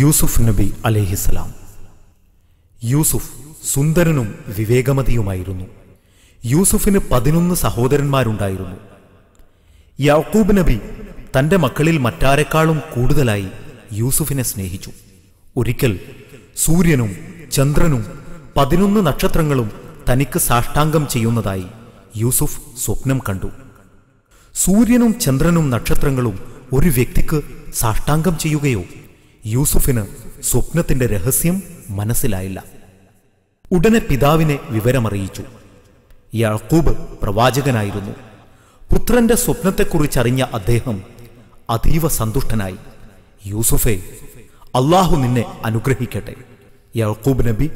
യൂസുഫ് നബി അലേഹിസലാം യൂസുഫ് സുന്ദരനും വിവേകമതിയുമായിരുന്നു യൂസുഫിന് പതിനൊന്ന് സഹോദരന്മാരുണ്ടായിരുന്നു യാക്കൂബ് നബി തന്റെ മക്കളിൽ മറ്റാരെക്കാളും കൂടുതലായി യൂസുഫിനെ സ്നേഹിച്ചു ഒരിക്കൽ സൂര്യനും ചന്ദ്രനും പതിനൊന്ന് നക്ഷത്രങ്ങളും തനിക്ക് സാഷ്ടാംഗം ചെയ്യുന്നതായി യൂസുഫ് സ്വപ്നം കണ്ടു സൂര്യനും ചന്ദ്രനും നക്ഷത്രങ്ങളും ഒരു വ്യക്തിക്ക് സാഷ്ടാംഗം ചെയ്യുകയോ യൂസുഫിന് സ്വപ്നത്തിന്റെ രഹസ്യം മനസ്സിലായില്ല ഉടനെ പിതാവിനെ വിവരമറിയിച്ചു യാക്കൂബ് പ്രവാചകനായിരുന്നു പുത്രന്റെ സ്വപ്നത്തെക്കുറിച്ചറിഞ്ഞ അദ്ദേഹം അതീവ സന്തുഷ്ടനായി യൂസുഫെ അള്ളാഹു നിന്നെ അനുഗ്രഹിക്കട്ടെ യാക്കൂബ് നബി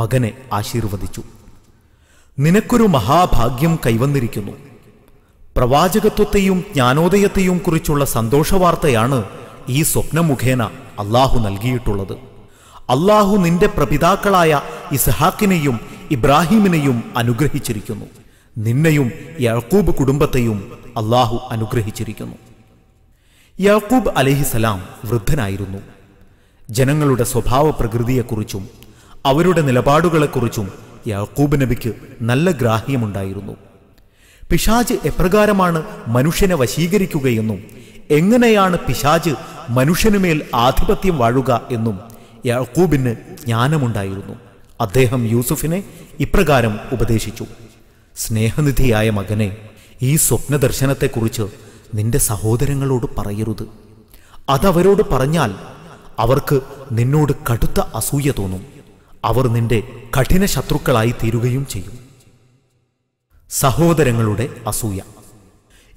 മകനെ ആശീർവദിച്ചു നിനക്കൊരു മഹാഭാഗ്യം കൈവന്നിരിക്കുന്നു പ്രവാചകത്വത്തെയും ജ്ഞാനോദയത്തെയും കുറിച്ചുള്ള സന്തോഷവാർത്തയാണ് ഈ സ്വപ്നം മുഖേന അള്ളാഹു നൽകിയിട്ടുള്ളത് അള്ളാഹു നിന്റെ പ്രപിതാക്കളായ ഇസ്ഹാക്കിനെയും ഇബ്രാഹിമിനെയും അനുഗ്രഹിച്ചിരിക്കുന്നു നിന്നെയും യാക്കൂബ് കുടുംബത്തെയും അള്ളാഹു അനുഗ്രഹിച്ചിരിക്കുന്നു യാക്കൂബ് അലഹിസലാം വൃദ്ധനായിരുന്നു ജനങ്ങളുടെ സ്വഭാവ പ്രകൃതിയെക്കുറിച്ചും അവരുടെ നിലപാടുകളെക്കുറിച്ചും യാക്കൂബ് നബിക്ക് നല്ല ഗ്രാഹ്യമുണ്ടായിരുന്നു പിശാജ് എപ്രകാരമാണ് മനുഷ്യനെ വശീകരിക്കുകയെന്നും എങ്ങനെയാണ് പിശാജ് മനുഷ്യനുമേൽ ആധിപത്യം വാഴുക എന്നും യാക്കൂബിന് ജ്ഞാനമുണ്ടായിരുന്നു അദ്ദേഹം യൂസുഫിനെ ഇപ്രകാരം ഉപദേശിച്ചു സ്നേഹനിധിയായ മകനെ ഈ സ്വപ്നദർശനത്തെക്കുറിച്ച് നിന്റെ സഹോദരങ്ങളോട് പറയരുത് അതവരോട് പറഞ്ഞാൽ അവർക്ക് നിന്നോട് കടുത്ത അസൂയ തോന്നും അവർ നിന്റെ കഠിന ശത്രുക്കളായി തീരുകയും ചെയ്യും സഹോദരങ്ങളുടെ അസൂയ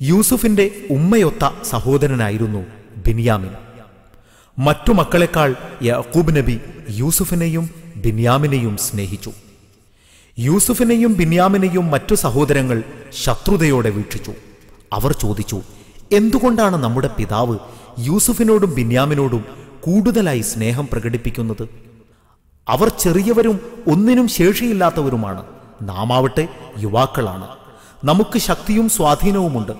യൂസുഫിന്റെ ഉമ്മയൊത്ത സഹോദരനായിരുന്നു ബിനിയാമിൻ മറ്റു മക്കളെക്കാൾ യാക്കൂബ് നബി യൂസുഫിനെയും ബിനിയാമിനെയും സ്നേഹിച്ചു യൂസുഫിനെയും ബിനിയാമിനെയും മറ്റു സഹോദരങ്ങൾ ശത്രുതയോടെ വീക്ഷിച്ചു അവർ ചോദിച്ചു എന്തുകൊണ്ടാണ് നമ്മുടെ പിതാവ് യൂസുഫിനോടും ബിന്യാമിനോടും കൂടുതലായി സ്നേഹം പ്രകടിപ്പിക്കുന്നത് അവർ ചെറിയവരും ഒന്നിനും ശേഷിയില്ലാത്തവരുമാണ് നാമാവട്ടെ യുവാക്കളാണ് നമുക്ക് ശക്തിയും സ്വാധീനവുമുണ്ട്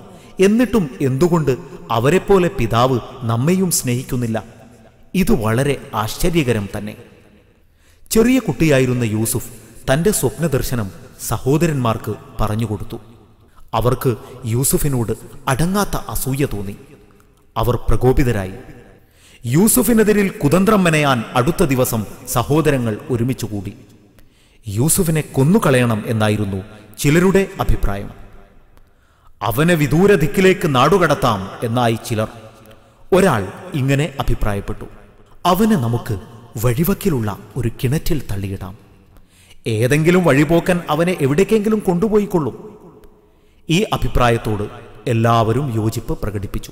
എന്നിട്ടും എന്തുകൊണ്ട് അവരെപ്പോലെ പിതാവ് നമ്മെയും സ്നേഹിക്കുന്നില്ല ഇത് വളരെ ആശ്ചര്യകരം തന്നെ ചെറിയ കുട്ടിയായിരുന്ന യൂസുഫ് തൻ്റെ സ്വപ്നദർശനം സഹോദരന്മാർക്ക് പറഞ്ഞുകൊടുത്തു അവർക്ക് യൂസുഫിനോട് അടങ്ങാത്ത അസൂയ തോന്നി അവർ പ്രകോപിതരായി യൂസുഫിനെതിരിൽ കുതന്ത്രം മെനയാൻ അടുത്ത ദിവസം സഹോദരങ്ങൾ ഒരുമിച്ചുകൂടി യൂസുഫിനെ കൊന്നുകളയണം എന്നായിരുന്നു ചിലരുടെ അഭിപ്രായം അവനെ വിദൂര ദിക്കിലേക്ക് നാടുകടത്താം എന്നായി ചിലർ ഒരാൾ ഇങ്ങനെ അഭിപ്രായപ്പെട്ടു അവനെ നമുക്ക് വഴിവക്കിലുള്ള ഒരു കിണറ്റിൽ തള്ളിയിടാം ഏതെങ്കിലും വഴിപോക്കൻ അവനെ എവിടേക്കെങ്കിലും കൊണ്ടുപോയിക്കൊള്ളും ഈ അഭിപ്രായത്തോട് എല്ലാവരും യോജിപ്പ് പ്രകടിപ്പിച്ചു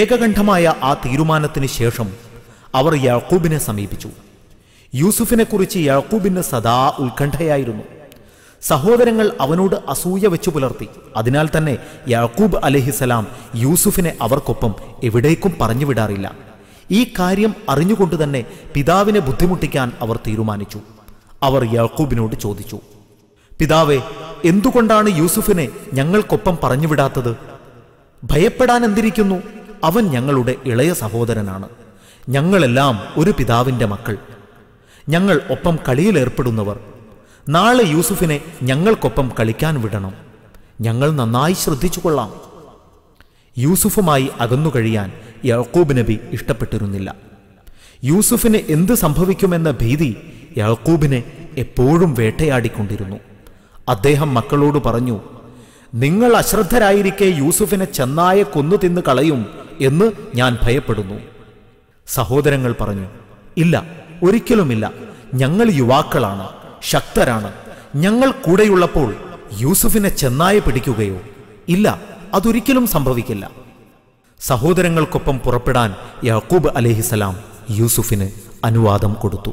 ഏകകണ്ഠമായ ആ തീരുമാനത്തിന് ശേഷം അവർ യാക്കൂബിനെ സമീപിച്ചു യൂസുഫിനെക്കുറിച്ച് യാക്കൂബിന് സദാ ഉത്കണ്ഠയായിരുന്നു സഹോദരങ്ങൾ അവനോട് അസൂയ വെച്ചു പുലർത്തി അതിനാൽ തന്നെ യാക്കൂബ് അലഹിസലാം യൂസുഫിനെ അവർക്കൊപ്പം എവിടേക്കും പറഞ്ഞുവിടാറില്ല ഈ കാര്യം അറിഞ്ഞുകൊണ്ട് തന്നെ പിതാവിനെ ബുദ്ധിമുട്ടിക്കാൻ അവർ തീരുമാനിച്ചു അവർ യാക്കൂബിനോട് ചോദിച്ചു പിതാവെ എന്തുകൊണ്ടാണ് യൂസുഫിനെ ഞങ്ങൾക്കൊപ്പം പറഞ്ഞുവിടാത്തത് ഭയപ്പെടാൻ എന്തിരിക്കുന്നു അവൻ ഞങ്ങളുടെ ഇളയ സഹോദരനാണ് ഞങ്ങളെല്ലാം ഒരു പിതാവിൻ്റെ മക്കൾ ഞങ്ങൾ ഒപ്പം കളിയിലേർപ്പെടുന്നവർ നാളെ യൂസുഫിനെ ഞങ്ങൾക്കൊപ്പം കളിക്കാൻ വിടണം ഞങ്ങൾ നന്നായി ശ്രദ്ധിച്ചു കൊള്ളാം യൂസുഫുമായി അകന്നു കഴിയാൻ യാക്കൂബ് നബി ഇഷ്ടപ്പെട്ടിരുന്നില്ല യൂസുഫിന് എന്ത് സംഭവിക്കുമെന്ന ഭീതി യാക്കൂബിനെ എപ്പോഴും വേട്ടയാടിക്കൊണ്ടിരുന്നു അദ്ദേഹം മക്കളോട് പറഞ്ഞു നിങ്ങൾ അശ്രദ്ധരായിരിക്കെ യൂസുഫിനെ ചെന്നായ കൊന്നു തിന്ന് കളയും എന്ന് ഞാൻ ഭയപ്പെടുന്നു സഹോദരങ്ങൾ പറഞ്ഞു ഇല്ല ഒരിക്കലുമില്ല ഞങ്ങൾ യുവാക്കളാണ് ശക്തരാണ് ഞങ്ങൾ കൂടെയുള്ളപ്പോൾ യൂസഫിനെ ചെന്നായ പിടിക്കുകയോ ഇല്ല അതൊരിക്കലും സംഭവിക്കില്ല സഹോദരങ്ങൾക്കൊപ്പം പുറപ്പെടാൻ യാക്കൂബ് അലഹിസലാം യൂസുഫിന് അനുവാദം കൊടുത്തു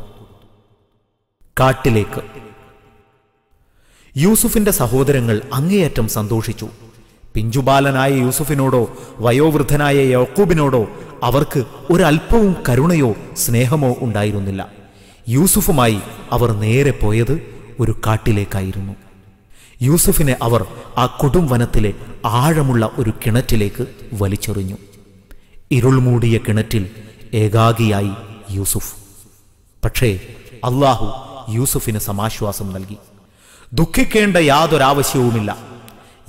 കാട്ടിലേക്ക് യൂസുഫിന്റെ സഹോദരങ്ങൾ അങ്ങേയറ്റം സന്തോഷിച്ചു പിഞ്ചുബാലനായ യൂസുഫിനോടോ വയോവൃദ്ധനായ യാക്കൂബിനോടോ അവർക്ക് ഒരൽപ്പവും കരുണയോ സ്നേഹമോ ഉണ്ടായിരുന്നില്ല യൂസുഫുമായി അവർ നേരെ പോയത് ഒരു കാട്ടിലേക്കായിരുന്നു യൂസുഫിനെ അവർ ആ കൊടും വനത്തിലെ ആഴമുള്ള ഒരു കിണറ്റിലേക്ക് വലിച്ചെറിഞ്ഞു ഇരുൾമൂടിയ കിണറ്റിൽ ഏകാഗിയായി യൂസുഫ് പക്ഷേ അള്ളാഹു യൂസുഫിന് സമാശ്വാസം നൽകി ദുഃഖിക്കേണ്ട യാതൊരാവശ്യവുമില്ല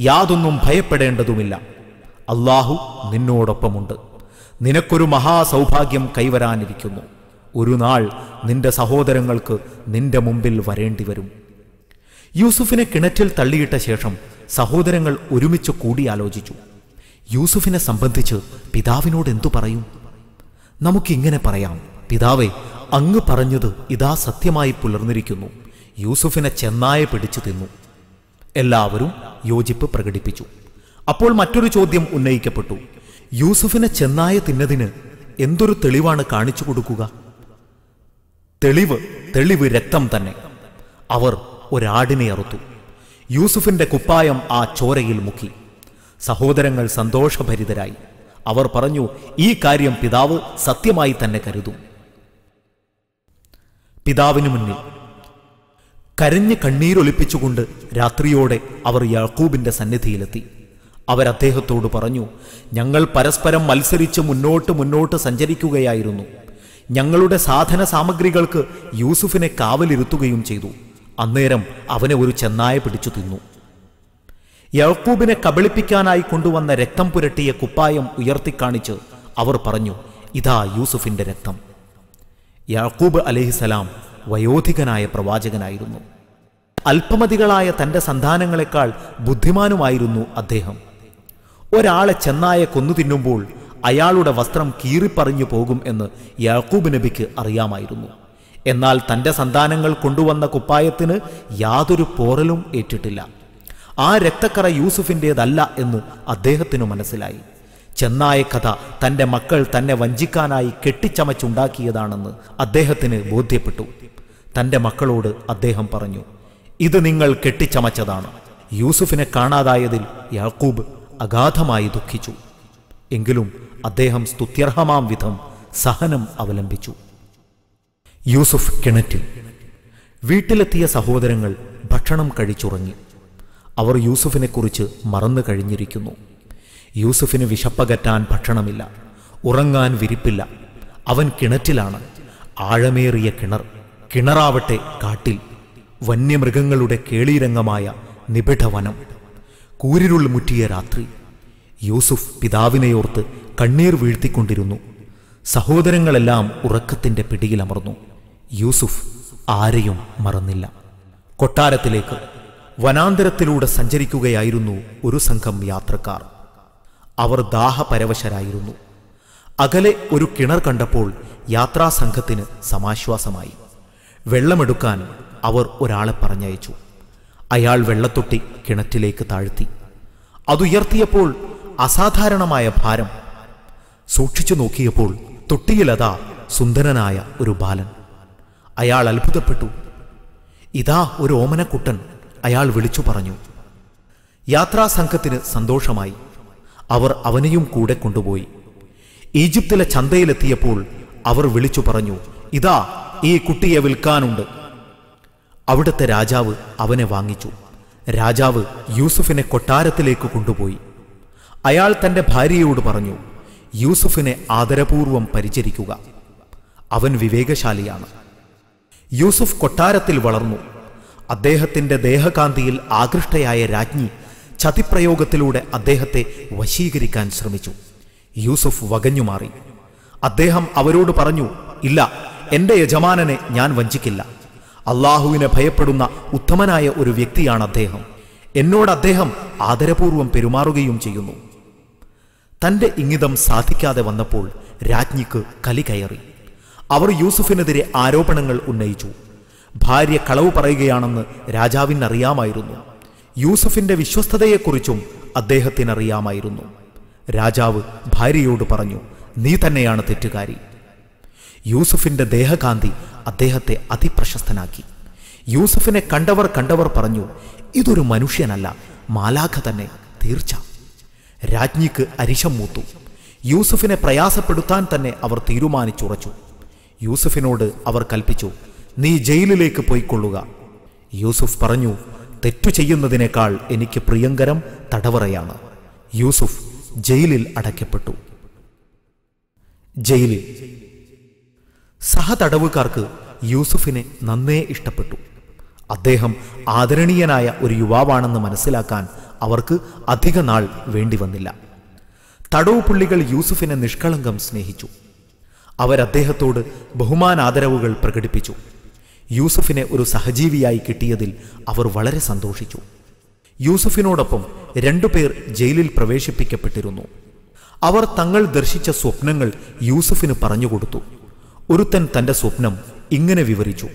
യാതൊന്നും ഭയപ്പെടേണ്ടതുമില്ല അള്ളാഹു നിന്നോടൊപ്പമുണ്ട് നിനക്കൊരു മഹാസൗഭാഗ്യം കൈവരാനിരിക്കുന്നു ഒരു നാൾ നിന്റെ സഹോദരങ്ങൾക്ക് നിന്റെ മുമ്പിൽ വരേണ്ടി വരും യൂസുഫിനെ കിണറ്റിൽ തള്ളിയിട്ട ശേഷം സഹോദരങ്ങൾ ഒരുമിച്ച് കൂടിയാലോചിച്ചു യൂസുഫിനെ സംബന്ധിച്ച് പിതാവിനോട് എന്തു പറയും നമുക്കിങ്ങനെ പറയാം പിതാവെ അങ്ങ് പറഞ്ഞത് ഇതാ സത്യമായി പുലർന്നിരിക്കുന്നു യൂസുഫിനെ ചെന്നായ പിടിച്ചു തിന്നു എല്ലാവരും യോജിപ്പ് പ്രകടിപ്പിച്ചു അപ്പോൾ മറ്റൊരു ചോദ്യം ഉന്നയിക്കപ്പെട്ടു യൂസുഫിനെ ചെന്നായ തിന്നതിന് എന്തൊരു തെളിവാണ് കാണിച്ചു കൊടുക്കുക തെളിവ് തെളിവ് രക്തം തന്നെ അവർ ഒരാടിനെ അറുത്തു യൂസുഫിന്റെ കുപ്പായം ആ ചോരയിൽ മുക്കി സഹോദരങ്ങൾ സന്തോഷഭരിതരായി അവർ പറഞ്ഞു ഈ കാര്യം പിതാവ് സത്യമായി തന്നെ കരുതും പിതാവിനു മുന്നിൽ കരഞ്ഞ് കണ്ണീരൊലിപ്പിച്ചുകൊണ്ട് രാത്രിയോടെ അവർ യാക്കൂബിന്റെ സന്നിധിയിലെത്തി അവരദ്ദേഹത്തോട് പറഞ്ഞു ഞങ്ങൾ പരസ്പരം മത്സരിച്ച് മുന്നോട്ട് മുന്നോട്ട് സഞ്ചരിക്കുകയായിരുന്നു ഞങ്ങളുടെ സാധന സാമഗ്രികൾക്ക് യൂസുഫിനെ കാവലിരുത്തുകയും ചെയ്തു അന്നേരം അവനെ ഒരു ചെന്നായ പിടിച്ചു തിന്നു യഹൂബിനെ കബളിപ്പിക്കാനായി കൊണ്ടുവന്ന രക്തം പുരട്ടിയ കുപ്പായം ഉയർത്തിക്കാണിച്ച് അവർ പറഞ്ഞു ഇതാ യൂസുഫിന്റെ രക്തം യാക്കൂബ് അലഹിസലാം വയോധികനായ പ്രവാചകനായിരുന്നു അല്പമതികളായ തന്റെ സന്താനങ്ങളെക്കാൾ ബുദ്ധിമാനുമായിരുന്നു അദ്ദേഹം ഒരാളെ ചെന്നായ കൊന്നു തിന്നുമ്പോൾ അയാളുടെ വസ്ത്രം കീറിപ്പറിഞ്ഞു പോകും എന്ന് യാക്കൂബ് നബിക്ക് അറിയാമായിരുന്നു എന്നാൽ തൻ്റെ സന്താനങ്ങൾ കൊണ്ടുവന്ന കുപ്പായത്തിന് യാതൊരു പോറലും ഏറ്റിട്ടില്ല ആ രക്തക്കറ യൂസുഫിൻ്റേതല്ല എന്ന് അദ്ദേഹത്തിനു മനസ്സിലായി ചെന്നായ കഥ തൻ്റെ മക്കൾ തന്നെ വഞ്ചിക്കാനായി കെട്ടിച്ചമച്ചുണ്ടാക്കിയതാണെന്ന് അദ്ദേഹത്തിന് ബോധ്യപ്പെട്ടു തൻ്റെ മക്കളോട് അദ്ദേഹം പറഞ്ഞു ഇത് നിങ്ങൾ കെട്ടിച്ചമച്ചതാണ് യൂസുഫിനെ കാണാതായതിൽ യാക്കൂബ് അഗാധമായി ദുഃഖിച്ചു എങ്കിലും അദ്ദേഹം സ്തുത്യർഹമാം വിധം സഹനം അവലംബിച്ചു യൂസുഫ് കിണറ്റിൽ വീട്ടിലെത്തിയ സഹോദരങ്ങൾ ഭക്ഷണം കഴിച്ചുറങ്ങി അവർ യൂസുഫിനെക്കുറിച്ച് മറന്നു കഴിഞ്ഞിരിക്കുന്നു യൂസുഫിന് വിശപ്പകറ്റാൻ ഭക്ഷണമില്ല ഉറങ്ങാൻ വിരിപ്പില്ല അവൻ കിണറ്റിലാണ് ആഴമേറിയ കിണർ കിണറാവട്ടെ കാട്ടിൽ വന്യമൃഗങ്ങളുടെ കേളീരംഗമായ നിബിഡവനം കൂരിരുൾ മുറ്റിയ രാത്രി യൂസുഫ് പിതാവിനെയോർത്ത് കണ്ണീർ വീഴ്ത്തിക്കൊണ്ടിരുന്നു സഹോദരങ്ങളെല്ലാം ഉറക്കത്തിന്റെ പിടിയിലമർന്നു യൂസുഫ് ആരെയും മറന്നില്ല കൊട്ടാരത്തിലേക്ക് വനാന്തരത്തിലൂടെ സഞ്ചരിക്കുകയായിരുന്നു ഒരു സംഘം യാത്രക്കാർ അവർ ദാഹപരവശരായിരുന്നു അകലെ ഒരു കിണർ കണ്ടപ്പോൾ യാത്രാസംഘത്തിന് സമാശ്വാസമായി വെള്ളമെടുക്കാൻ അവർ ഒരാളെ പറഞ്ഞയച്ചു അയാൾ വെള്ളത്തൊട്ടി കിണറ്റിലേക്ക് താഴ്ത്തി അതുയർത്തിയപ്പോൾ അസാധാരണമായ ഭാരം സൂക്ഷിച്ചു നോക്കിയപ്പോൾ തൊട്ടിയിലതാ സുന്ദരനായ ഒരു ബാലൻ അയാൾ അത്ഭുതപ്പെട്ടു ഇതാ ഒരു ഓമനക്കുട്ടൻ അയാൾ വിളിച്ചു പറഞ്ഞു യാത്രാസംഘത്തിന് സന്തോഷമായി അവർ അവനെയും കൂടെ കൊണ്ടുപോയി ഈജിപ്തിലെ ചന്തയിലെത്തിയപ്പോൾ അവർ വിളിച്ചു പറഞ്ഞു ഇതാ ഈ കുട്ടിയെ വിൽക്കാനുണ്ട് അവിടുത്തെ രാജാവ് അവനെ വാങ്ങിച്ചു രാജാവ് യൂസുഫിനെ കൊട്ടാരത്തിലേക്ക് കൊണ്ടുപോയി അയാൾ തൻ്റെ ഭാര്യയോട് പറഞ്ഞു യൂസുഫിനെ ആദരപൂർവം പരിചരിക്കുക അവൻ വിവേകശാലിയാണ് യൂസുഫ് കൊട്ടാരത്തിൽ വളർന്നു അദ്ദേഹത്തിൻ്റെ ദേഹകാന്തിയിൽ ആകൃഷ്ടയായ രാജ്ഞി ചതിപ്രയോഗത്തിലൂടെ അദ്ദേഹത്തെ വശീകരിക്കാൻ ശ്രമിച്ചു യൂസുഫ് വകഞ്ഞുമാറി അദ്ദേഹം അവരോട് പറഞ്ഞു ഇല്ല എൻ്റെ യജമാനനെ ഞാൻ വഞ്ചിക്കില്ല അള്ളാഹുവിനെ ഭയപ്പെടുന്ന ഉത്തമനായ ഒരു വ്യക്തിയാണ് അദ്ദേഹം എന്നോട് അദ്ദേഹം ആദരപൂർവം പെരുമാറുകയും ചെയ്യുന്നു തന്റെ ഇംഗിതം സാധിക്കാതെ വന്നപ്പോൾ രാജ്ഞിക്ക് കലി കയറി അവർ യൂസുഫിനെതിരെ ആരോപണങ്ങൾ ഉന്നയിച്ചു ഭാര്യ കളവ് പറയുകയാണെന്ന് രാജാവിനറിയാമായിരുന്നു യൂസുഫിന്റെ വിശ്വസ്തതയെക്കുറിച്ചും അദ്ദേഹത്തിനറിയാമായിരുന്നു രാജാവ് ഭാര്യയോട് പറഞ്ഞു നീ തന്നെയാണ് തെറ്റുകാരി യൂസുഫിന്റെ ദേഹകാന്തി അദ്ദേഹത്തെ അതിപ്രശസ്തനാക്കി യൂസുഫിനെ കണ്ടവർ കണ്ടവർ പറഞ്ഞു ഇതൊരു മനുഷ്യനല്ല മാലാഖ തന്നെ തീർച്ച രാജ്ഞിക്ക് അരിശം മൂത്തു യൂസഫിനെ പ്രയാസപ്പെടുത്താൻ തന്നെ അവർ തീരുമാനിച്ചുറച്ചു യൂസഫിനോട് അവർ കൽപ്പിച്ചു നീ ജയിലിലേക്ക് പോയിക്കൊള്ളുക യൂസുഫ് പറഞ്ഞു തെറ്റു ചെയ്യുന്നതിനേക്കാൾ എനിക്ക് പ്രിയങ്കരം തടവറയാണ് യൂസുഫ് ജയിലിൽ അടയ്ക്കപ്പെട്ടു ജയിലിൽ സഹതടവുകാർക്ക് യൂസുഫിനെ നന്നേ ഇഷ്ടപ്പെട്ടു അദ്ദേഹം ആദരണീയനായ ഒരു യുവാവാണെന്ന് മനസ്സിലാക്കാൻ അവർക്ക് അധിക നാൾ വേണ്ടി വന്നില്ല തടവ് പുള്ളികൾ യൂസുഫിനെ നിഷ്കളങ്കം സ്നേഹിച്ചു അവരദ്ദേഹത്തോട് ബഹുമാനാദരവുകൾ പ്രകടിപ്പിച്ചു യൂസുഫിനെ ഒരു സഹജീവിയായി കിട്ടിയതിൽ അവർ വളരെ സന്തോഷിച്ചു യൂസുഫിനോടൊപ്പം രണ്ടുപേർ ജയിലിൽ പ്രവേശിപ്പിക്കപ്പെട്ടിരുന്നു അവർ തങ്ങൾ ദർശിച്ച സ്വപ്നങ്ങൾ യൂസുഫിന് പറഞ്ഞുകൊടുത്തു ഒരുത്തൻ തൻ്റെ സ്വപ്നം ഇങ്ങനെ വിവരിച്ചു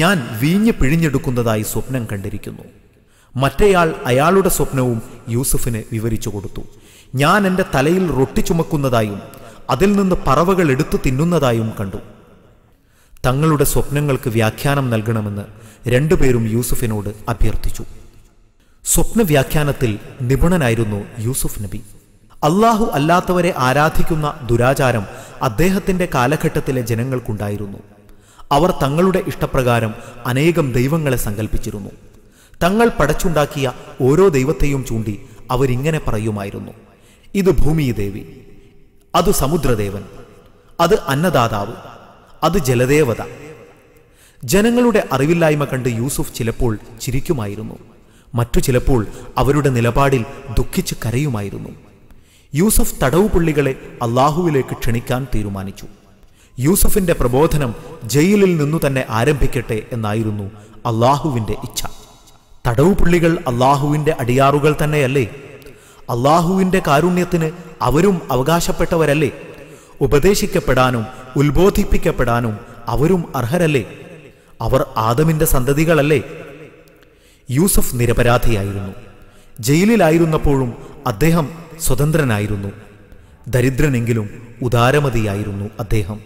ഞാൻ വീഞ്ഞ് പിഴിഞ്ഞെടുക്കുന്നതായി സ്വപ്നം കണ്ടിരിക്കുന്നു മറ്റേയാൾ അയാളുടെ സ്വപ്നവും യൂസുഫിന് വിവരിച്ചു കൊടുത്തു ഞാൻ എൻ്റെ തലയിൽ റൊട്ടി ചുമക്കുന്നതായും അതിൽ നിന്ന് പറവകൾ എടുത്തു തിന്നുന്നതായും കണ്ടു തങ്ങളുടെ സ്വപ്നങ്ങൾക്ക് വ്യാഖ്യാനം നൽകണമെന്ന് രണ്ടുപേരും യൂസുഫിനോട് അഭ്യർത്ഥിച്ചു സ്വപ്ന വ്യാഖ്യാനത്തിൽ നിപുണനായിരുന്നു യൂസുഫ് നബി അള്ളാഹു അല്ലാത്തവരെ ആരാധിക്കുന്ന ദുരാചാരം അദ്ദേഹത്തിൻ്റെ കാലഘട്ടത്തിലെ ജനങ്ങൾക്കുണ്ടായിരുന്നു അവർ തങ്ങളുടെ ഇഷ്ടപ്രകാരം അനേകം ദൈവങ്ങളെ സങ്കല്പിച്ചിരുന്നു തങ്ങൾ പടച്ചുണ്ടാക്കിയ ഓരോ ദൈവത്തെയും ചൂണ്ടി അവരിങ്ങനെ പറയുമായിരുന്നു ഇത് ഭൂമിദേവി അത് സമുദ്രദേവൻ അത് അന്നദാതാവ് അത് ജലദേവത ജനങ്ങളുടെ അറിവില്ലായ്മ കണ്ട് യൂസുഫ് ചിലപ്പോൾ ചിരിക്കുമായിരുന്നു മറ്റു ചിലപ്പോൾ അവരുടെ നിലപാടിൽ ദുഃഖിച്ച് കരയുമായിരുന്നു യൂസഫ് തടവുപുള്ളികളെ അള്ളാഹുവിലേക്ക് ക്ഷണിക്കാൻ തീരുമാനിച്ചു യൂസഫിന്റെ പ്രബോധനം ജയിലിൽ നിന്നു തന്നെ ആരംഭിക്കട്ടെ എന്നായിരുന്നു അള്ളാഹുവിന്റെ ഇച്ഛ തടവുപുള്ളികൾ അള്ളാഹുവിൻ്റെ അടിയാറുകൾ തന്നെയല്ലേ അള്ളാഹുവിൻ്റെ കാരുണ്യത്തിന് അവരും അവകാശപ്പെട്ടവരല്ലേ ഉപദേശിക്കപ്പെടാനും ഉത്ബോധിപ്പിക്കപ്പെടാനും അവരും അർഹരല്ലേ അവർ ആദമിൻ്റെ സന്തതികളല്ലേ യൂസഫ് നിരപരാധിയായിരുന്നു ജയിലിലായിരുന്നപ്പോഴും അദ്ദേഹം സ്വതന്ത്രനായിരുന്നു ദരിദ്രനെങ്കിലും ഉദാരമതിയായിരുന്നു അദ്ദേഹം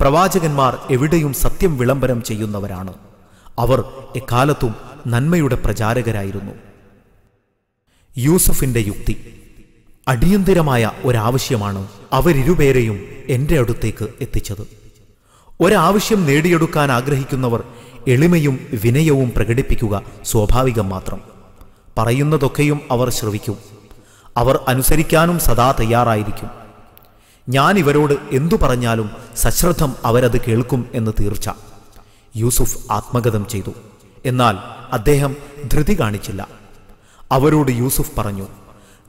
പ്രവാചകന്മാർ എവിടെയും സത്യം വിളംബരം ചെയ്യുന്നവരാണ് അവർ എക്കാലത്തും നന്മയുടെ പ്രചാരകരായിരുന്നു യൂസഫിന്റെ യുക്തി അടിയന്തിരമായ ഒരാവശ്യമാണ് അവരിരുപേരെയും എൻ്റെ അടുത്തേക്ക് എത്തിച്ചത് ഒരാവശ്യം നേടിയെടുക്കാൻ ആഗ്രഹിക്കുന്നവർ എളിമയും വിനയവും പ്രകടിപ്പിക്കുക സ്വാഭാവികം മാത്രം പറയുന്നതൊക്കെയും അവർ ശ്രവിക്കും അവർ അനുസരിക്കാനും സദാ തയ്യാറായിരിക്കും ഞാൻ ഇവരോട് എന്തു പറഞ്ഞാലും സശ്രദ്ധം അവരത് കേൾക്കും എന്ന് തീർച്ച യൂസുഫ് ആത്മഗതം ചെയ്തു എന്നാൽ അദ്ദേഹം ധൃതി കാണിച്ചില്ല അവരോട് യൂസുഫ് പറഞ്ഞു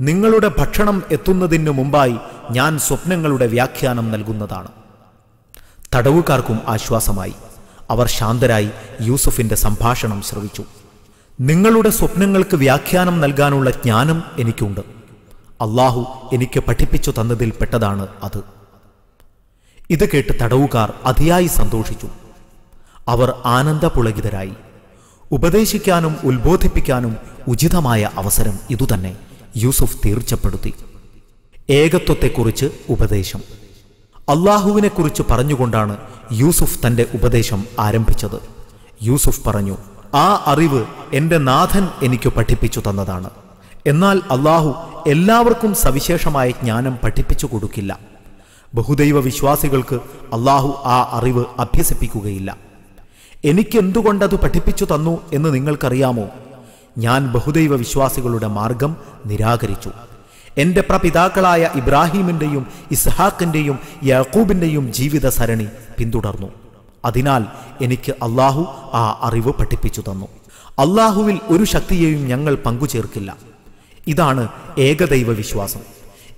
നിങ്ങളുടെ ഭക്ഷണം എത്തുന്നതിനു മുമ്പായി ഞാൻ സ്വപ്നങ്ങളുടെ വ്യാഖ്യാനം നൽകുന്നതാണ് തടവുകാർക്കും ആശ്വാസമായി അവർ ശാന്തരായി യൂസുഫിൻ്റെ സംഭാഷണം ശ്രവിച്ചു നിങ്ങളുടെ സ്വപ്നങ്ങൾക്ക് വ്യാഖ്യാനം നൽകാനുള്ള ജ്ഞാനം എനിക്കുണ്ട് അള്ളാഹു എനിക്ക് പഠിപ്പിച്ചു തന്നതിൽ പെട്ടതാണ് അത് ഇത് കേട്ട് തടവുകാർ അതിയായി സന്തോഷിച്ചു അവർ ആനന്ദപുളകിതരായി ഉപദേശിക്കാനും ഉത്ബോധിപ്പിക്കാനും ഉചിതമായ അവസരം ഇതുതന്നെ യൂസുഫ് തീർച്ചപ്പെടുത്തി ഏകത്വത്തെക്കുറിച്ച് ഉപദേശം അള്ളാഹുവിനെക്കുറിച്ച് പറഞ്ഞുകൊണ്ടാണ് യൂസുഫ് തൻ്റെ ഉപദേശം ആരംഭിച്ചത് യൂസുഫ് പറഞ്ഞു ആ അറിവ് എൻ്റെ നാഥൻ എനിക്ക് പഠിപ്പിച്ചു തന്നതാണ് എന്നാൽ അള്ളാഹു എല്ലാവർക്കും സവിശേഷമായ ജ്ഞാനം പഠിപ്പിച്ചു കൊടുക്കില്ല ബഹുദൈവ വിശ്വാസികൾക്ക് അള്ളാഹു ആ അറിവ് അഭ്യസിപ്പിക്കുകയില്ല എനിക്കെന്തുകൊണ്ടത് പഠിപ്പിച്ചു തന്നു എന്ന് നിങ്ങൾക്കറിയാമോ ഞാൻ ബഹുദൈവ വിശ്വാസികളുടെ മാർഗം നിരാകരിച്ചു എൻ്റെ പ്രപിതാക്കളായ ഇബ്രാഹിമിൻ്റെയും ഇസ്ഹാക്കിൻ്റെയും യാക്കൂബിൻ്റെയും ജീവിത സരണി പിന്തുടർന്നു അതിനാൽ എനിക്ക് അള്ളാഹു ആ അറിവ് പഠിപ്പിച്ചു തന്നു അള്ളാഹുവിൽ ഒരു ശക്തിയെയും ഞങ്ങൾ പങ്കുചേർക്കില്ല ഇതാണ് ഏകദൈവ വിശ്വാസം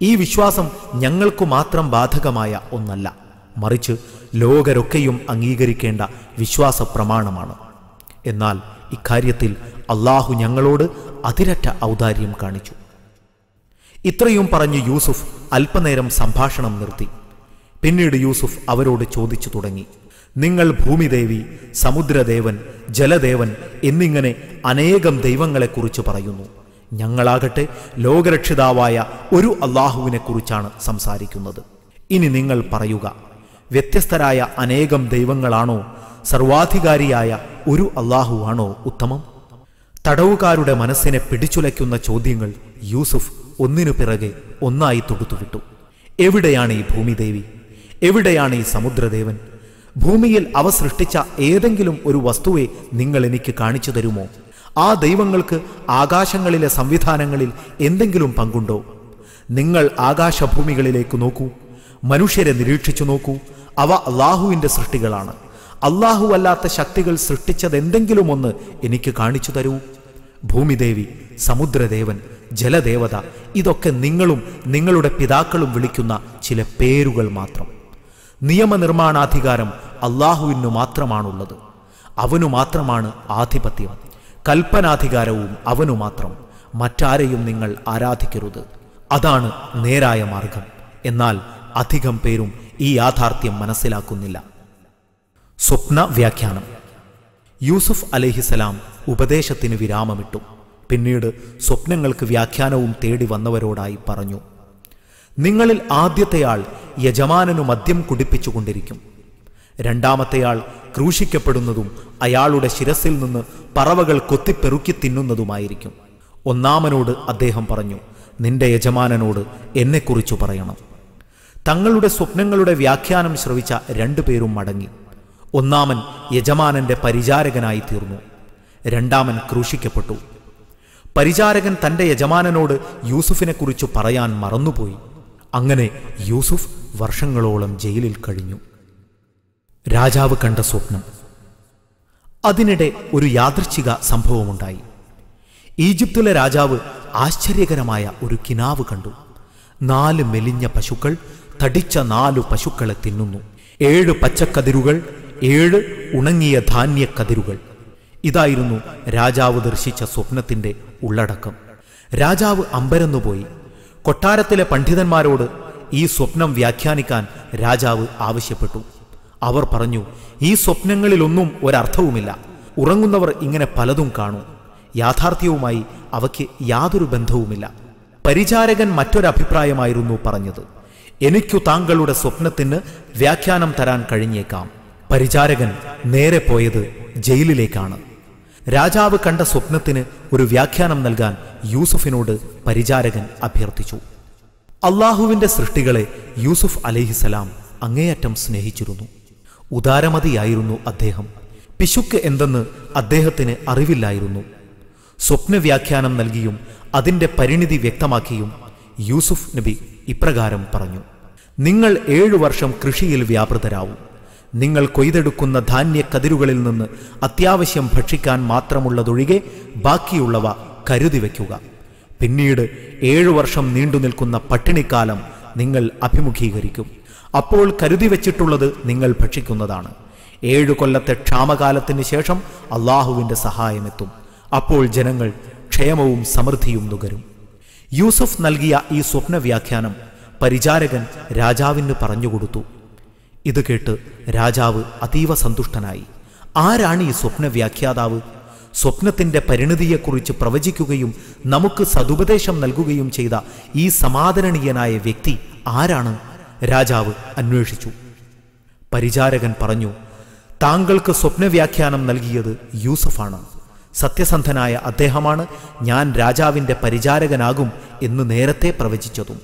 ഈ വിശ്വാസം ഞങ്ങൾക്കു മാത്രം ബാധകമായ ഒന്നല്ല മറിച്ച് ലോകരൊക്കെയും അംഗീകരിക്കേണ്ട വിശ്വാസ പ്രമാണമാണ് എന്നാൽ ഇക്കാര്യത്തിൽ അള്ളാഹു ഞങ്ങളോട് അതിരറ്റ ഔദാര്യം കാണിച്ചു ഇത്രയും പറഞ്ഞ് യൂസുഫ് അല്പനേരം സംഭാഷണം നിർത്തി പിന്നീട് യൂസുഫ് അവരോട് ചോദിച്ചു തുടങ്ങി നിങ്ങൾ ഭൂമിദേവി സമുദ്രദേവൻ ജലദേവൻ എന്നിങ്ങനെ അനേകം ദൈവങ്ങളെക്കുറിച്ച് പറയുന്നു ഞങ്ങളാകട്ടെ ലോകരക്ഷിതാവായ ഒരു അള്ളാഹുവിനെക്കുറിച്ചാണ് സംസാരിക്കുന്നത് ഇനി നിങ്ങൾ പറയുക വ്യത്യസ്തരായ അനേകം ദൈവങ്ങളാണോ സർവാധികാരിയായ ഒരു അള്ളാഹുവാണോ ഉത്തമം തടവുകാരുടെ മനസ്സിനെ പിടിച്ചുലയ്ക്കുന്ന ചോദ്യങ്ങൾ യൂസുഫ് ഒന്നിനു പിറകെ ഒന്നായി തൊടുത്തുവിട്ടു എവിടെയാണ് ഈ ഭൂമിദേവി എവിടെയാണ് ഈ സമുദ്രദേവൻ ഭൂമിയിൽ അവ സൃഷ്ടിച്ച ഏതെങ്കിലും ഒരു വസ്തുവെ നിങ്ങൾ എനിക്ക് കാണിച്ചു തരുമോ ആ ദൈവങ്ങൾക്ക് ആകാശങ്ങളിലെ സംവിധാനങ്ങളിൽ എന്തെങ്കിലും പങ്കുണ്ടോ നിങ്ങൾ ആകാശഭൂമികളിലേക്ക് നോക്കൂ മനുഷ്യരെ നിരീക്ഷിച്ചു നോക്കൂ അവ അള്ളാഹുവിൻ്റെ സൃഷ്ടികളാണ് അള്ളാഹു അല്ലാത്ത ശക്തികൾ സൃഷ്ടിച്ചത് എന്തെങ്കിലും ഒന്ന് എനിക്ക് കാണിച്ചു തരൂ ഭൂമിദേവി സമുദ്രദേവൻ ജലദേവത ഇതൊക്കെ നിങ്ങളും നിങ്ങളുടെ പിതാക്കളും വിളിക്കുന്ന ചില പേരുകൾ മാത്രം നിയമനിർമ്മാണാധികാരം അള്ളാഹുവിനു മാത്രമാണുള്ളത് അവനു മാത്രമാണ് ആധിപത്യം കൽപ്പനാധികാരവും അവനു മാത്രം മറ്റാരെയും നിങ്ങൾ ആരാധിക്കരുത് അതാണ് നേരായ മാർഗം എന്നാൽ അധികം പേരും ഈ യാഥാർത്ഥ്യം മനസ്സിലാക്കുന്നില്ല സ്വപ്ന വ്യാഖ്യാനം യൂസുഫ് അലഹിസലാം ഉപദേശത്തിന് വിരാമമിട്ടു പിന്നീട് സ്വപ്നങ്ങൾക്ക് വ്യാഖ്യാനവും തേടി വന്നവരോടായി പറഞ്ഞു നിങ്ങളിൽ ആദ്യത്തെയാൾ യജമാനനു മദ്യം കുടിപ്പിച്ചുകൊണ്ടിരിക്കും രണ്ടാമത്തെയാൾ ക്രൂശിക്കപ്പെടുന്നതും അയാളുടെ ശിരസിൽ നിന്ന് പറവകൾ കൊത്തിപ്പെറുക്കി തിന്നുന്നതുമായിരിക്കും ഒന്നാമനോട് അദ്ദേഹം പറഞ്ഞു നിന്റെ യജമാനനോട് എന്നെക്കുറിച്ചു പറയണം തങ്ങളുടെ സ്വപ്നങ്ങളുടെ വ്യാഖ്യാനം ശ്രവിച്ച രണ്ടുപേരും മടങ്ങി ഒന്നാമൻ യജമാനന്റെ പരിചാരകനായി തീർന്നു രണ്ടാമൻ ക്രൂശിക്കപ്പെട്ടു പരിചാരകൻ തൻ്റെ യജമാനനോട് യൂസുഫിനെക്കുറിച്ച് പറയാൻ മറന്നുപോയി അങ്ങനെ യൂസുഫ് വർഷങ്ങളോളം ജയിലിൽ കഴിഞ്ഞു രാജാവ് കണ്ട സ്വപ്നം അതിനിടെ ഒരു യാദൃച്ഛിക സംഭവമുണ്ടായി ഈജിപ്തിലെ രാജാവ് ആശ്ചര്യകരമായ ഒരു കിനാവ് കണ്ടു നാല് മെലിഞ്ഞ പശുക്കൾ തടിച്ച നാലു പശുക്കളെ തിന്നുന്നു ഏഴ് പച്ചക്കതിരുകൾ ഏഴ് ഉണങ്ങിയ ധാന്യക്കതിരുകൾ ഇതായിരുന്നു രാജാവ് ദർശിച്ച സ്വപ്നത്തിൻ്റെ ഉള്ളടക്കം രാജാവ് അമ്പരന്നുപോയി കൊട്ടാരത്തിലെ പണ്ഡിതന്മാരോട് ഈ സ്വപ്നം വ്യാഖ്യാനിക്കാൻ രാജാവ് ആവശ്യപ്പെട്ടു അവർ പറഞ്ഞു ഈ സ്വപ്നങ്ങളിലൊന്നും ഒരർത്ഥവുമില്ല ഉറങ്ങുന്നവർ ഇങ്ങനെ പലതും കാണും യാഥാർത്ഥ്യവുമായി അവയ്ക്ക് യാതൊരു ബന്ധവുമില്ല പരിചാരകൻ മറ്റൊരഭിപ്രായമായിരുന്നു പറഞ്ഞത് എനിക്കു താങ്കളുടെ സ്വപ്നത്തിന് വ്യാഖ്യാനം തരാൻ കഴിഞ്ഞേക്കാം പരിചാരകൻ നേരെ പോയത് ജയിലിലേക്കാണ് രാജാവ് കണ്ട സ്വപ്നത്തിന് ഒരു വ്യാഖ്യാനം നൽകാൻ യൂസുഫിനോട് പരിചാരകൻ അഭ്യർത്ഥിച്ചു അള്ളാഹുവിൻ്റെ സൃഷ്ടികളെ യൂസുഫ് അലഹിസലാം അങ്ങേയറ്റം സ്നേഹിച്ചിരുന്നു ഉദാരമതിയായിരുന്നു അദ്ദേഹം പിശുക്ക് എന്തെന്ന് അദ്ദേഹത്തിന് അറിവില്ലായിരുന്നു സ്വപ്നവ്യാഖ്യാനം നൽകിയും അതിൻ്റെ പരിണിതി വ്യക്തമാക്കിയും യൂസുഫ് നബി ഇപ്രകാരം പറഞ്ഞു നിങ്ങൾ ഏഴു വർഷം കൃഷിയിൽ വ്യാപൃതരാവും നിങ്ങൾ കൊയ്തെടുക്കുന്ന ധാന്യ കതിരുകളിൽ നിന്ന് അത്യാവശ്യം ഭക്ഷിക്കാൻ മാത്രമുള്ളതൊഴികെ ബാക്കിയുള്ളവ കരുതി വയ്ക്കുക പിന്നീട് ഏഴു വർഷം നീണ്ടു നിൽക്കുന്ന പട്ടിണിക്കാലം നിങ്ങൾ അഭിമുഖീകരിക്കും അപ്പോൾ കരുതി വച്ചിട്ടുള്ളത് നിങ്ങൾ ഭക്ഷിക്കുന്നതാണ് ഏഴു കൊല്ലത്തെ ക്ഷാമകാലത്തിന് ശേഷം അള്ളാഹുവിൻ്റെ സഹായമെത്തും അപ്പോൾ ജനങ്ങൾ ക്ഷേമവും സമൃദ്ധിയും നുകരും യൂസഫ് നൽകിയ ഈ സ്വപ്ന വ്യാഖ്യാനം പരിചാരകൻ രാജാവിന് പറഞ്ഞുകൊടുത്തു ഇത് കേട്ട് രാജാവ് അതീവ സന്തുഷ്ടനായി ആരാണ് ഈ സ്വപ്ന വ്യാഖ്യാതാവ് സ്വപ്നത്തിന്റെ പരിണതിയെക്കുറിച്ച് പ്രവചിക്കുകയും നമുക്ക് സതുപദേശം നൽകുകയും ചെയ്ത ഈ സമാദരണീയനായ വ്യക്തി ആരാണ് രാജാവ് അന്വേഷിച്ചു പരിചാരകൻ പറഞ്ഞു താങ്കൾക്ക് സ്വപ്നവ്യാഖ്യാനം നൽകിയത് യൂസഫാണ് സത്യസന്ധനായ അദ്ദേഹമാണ് ഞാൻ രാജാവിൻ്റെ പരിചാരകനാകും എന്ന് നേരത്തെ പ്രവചിച്ചതും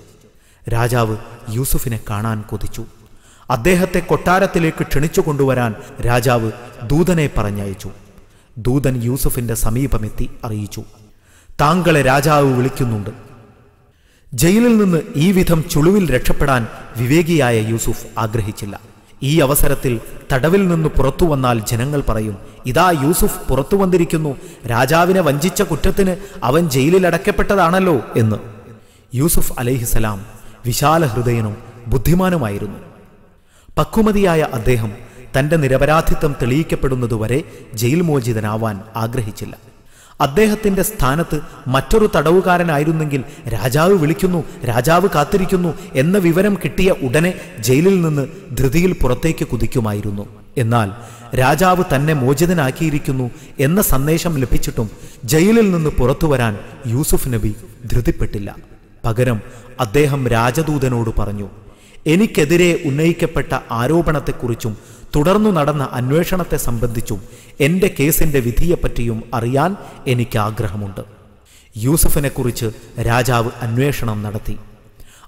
രാജാവ് യൂസുഫിനെ കാണാൻ കൊതിച്ചു അദ്ദേഹത്തെ കൊട്ടാരത്തിലേക്ക് ക്ഷണിച്ചു കൊണ്ടുവരാൻ രാജാവ് ദൂതനെ പറഞ്ഞയച്ചു ദൂതൻ യൂസുഫിൻ്റെ സമീപമെത്തി അറിയിച്ചു താങ്കളെ രാജാവ് വിളിക്കുന്നുണ്ട് ജയിലിൽ നിന്ന് ഈ വിധം ചുളുവിൽ രക്ഷപ്പെടാൻ വിവേകിയായ യൂസുഫ് ആഗ്രഹിച്ചില്ല ഈ അവസരത്തിൽ തടവിൽ നിന്ന് പുറത്തു വന്നാൽ ജനങ്ങൾ പറയും ഇതാ യൂസുഫ് പുറത്തു വന്നിരിക്കുന്നു രാജാവിനെ വഞ്ചിച്ച കുറ്റത്തിന് അവൻ ജയിലിൽ അടക്കപ്പെട്ടതാണല്ലോ എന്ന് യൂസുഫ് അലഹിസലാം വിശാല ഹൃദയനും ബുദ്ധിമാനുമായിരുന്നു പക്വമതിയായ അദ്ദേഹം തന്റെ നിരപരാധിത്വം തെളിയിക്കപ്പെടുന്നതുവരെ ജയിൽ മോചിതനാവാൻ ആഗ്രഹിച്ചില്ല അദ്ദേഹത്തിന്റെ സ്ഥാനത്ത് മറ്റൊരു തടവുകാരനായിരുന്നെങ്കിൽ രാജാവ് വിളിക്കുന്നു രാജാവ് കാത്തിരിക്കുന്നു എന്ന വിവരം കിട്ടിയ ഉടനെ ജയിലിൽ നിന്ന് ധൃതിയിൽ പുറത്തേക്ക് കുതിക്കുമായിരുന്നു എന്നാൽ രാജാവ് തന്നെ മോചിതനാക്കിയിരിക്കുന്നു എന്ന സന്ദേശം ലഭിച്ചിട്ടും ജയിലിൽ നിന്ന് പുറത്തു വരാൻ യൂസുഫ് നബി ധൃതിപ്പെട്ടില്ല പകരം അദ്ദേഹം രാജദൂതനോട് പറഞ്ഞു എനിക്കെതിരെ ഉന്നയിക്കപ്പെട്ട ആരോപണത്തെക്കുറിച്ചും തുടർന്നു നടന്ന അന്വേഷണത്തെ സംബന്ധിച്ചും എൻ്റെ കേസിൻ്റെ വിധിയെപ്പറ്റിയും അറിയാൻ എനിക്ക് ആഗ്രഹമുണ്ട് യൂസഫിനെക്കുറിച്ച് രാജാവ് അന്വേഷണം നടത്തി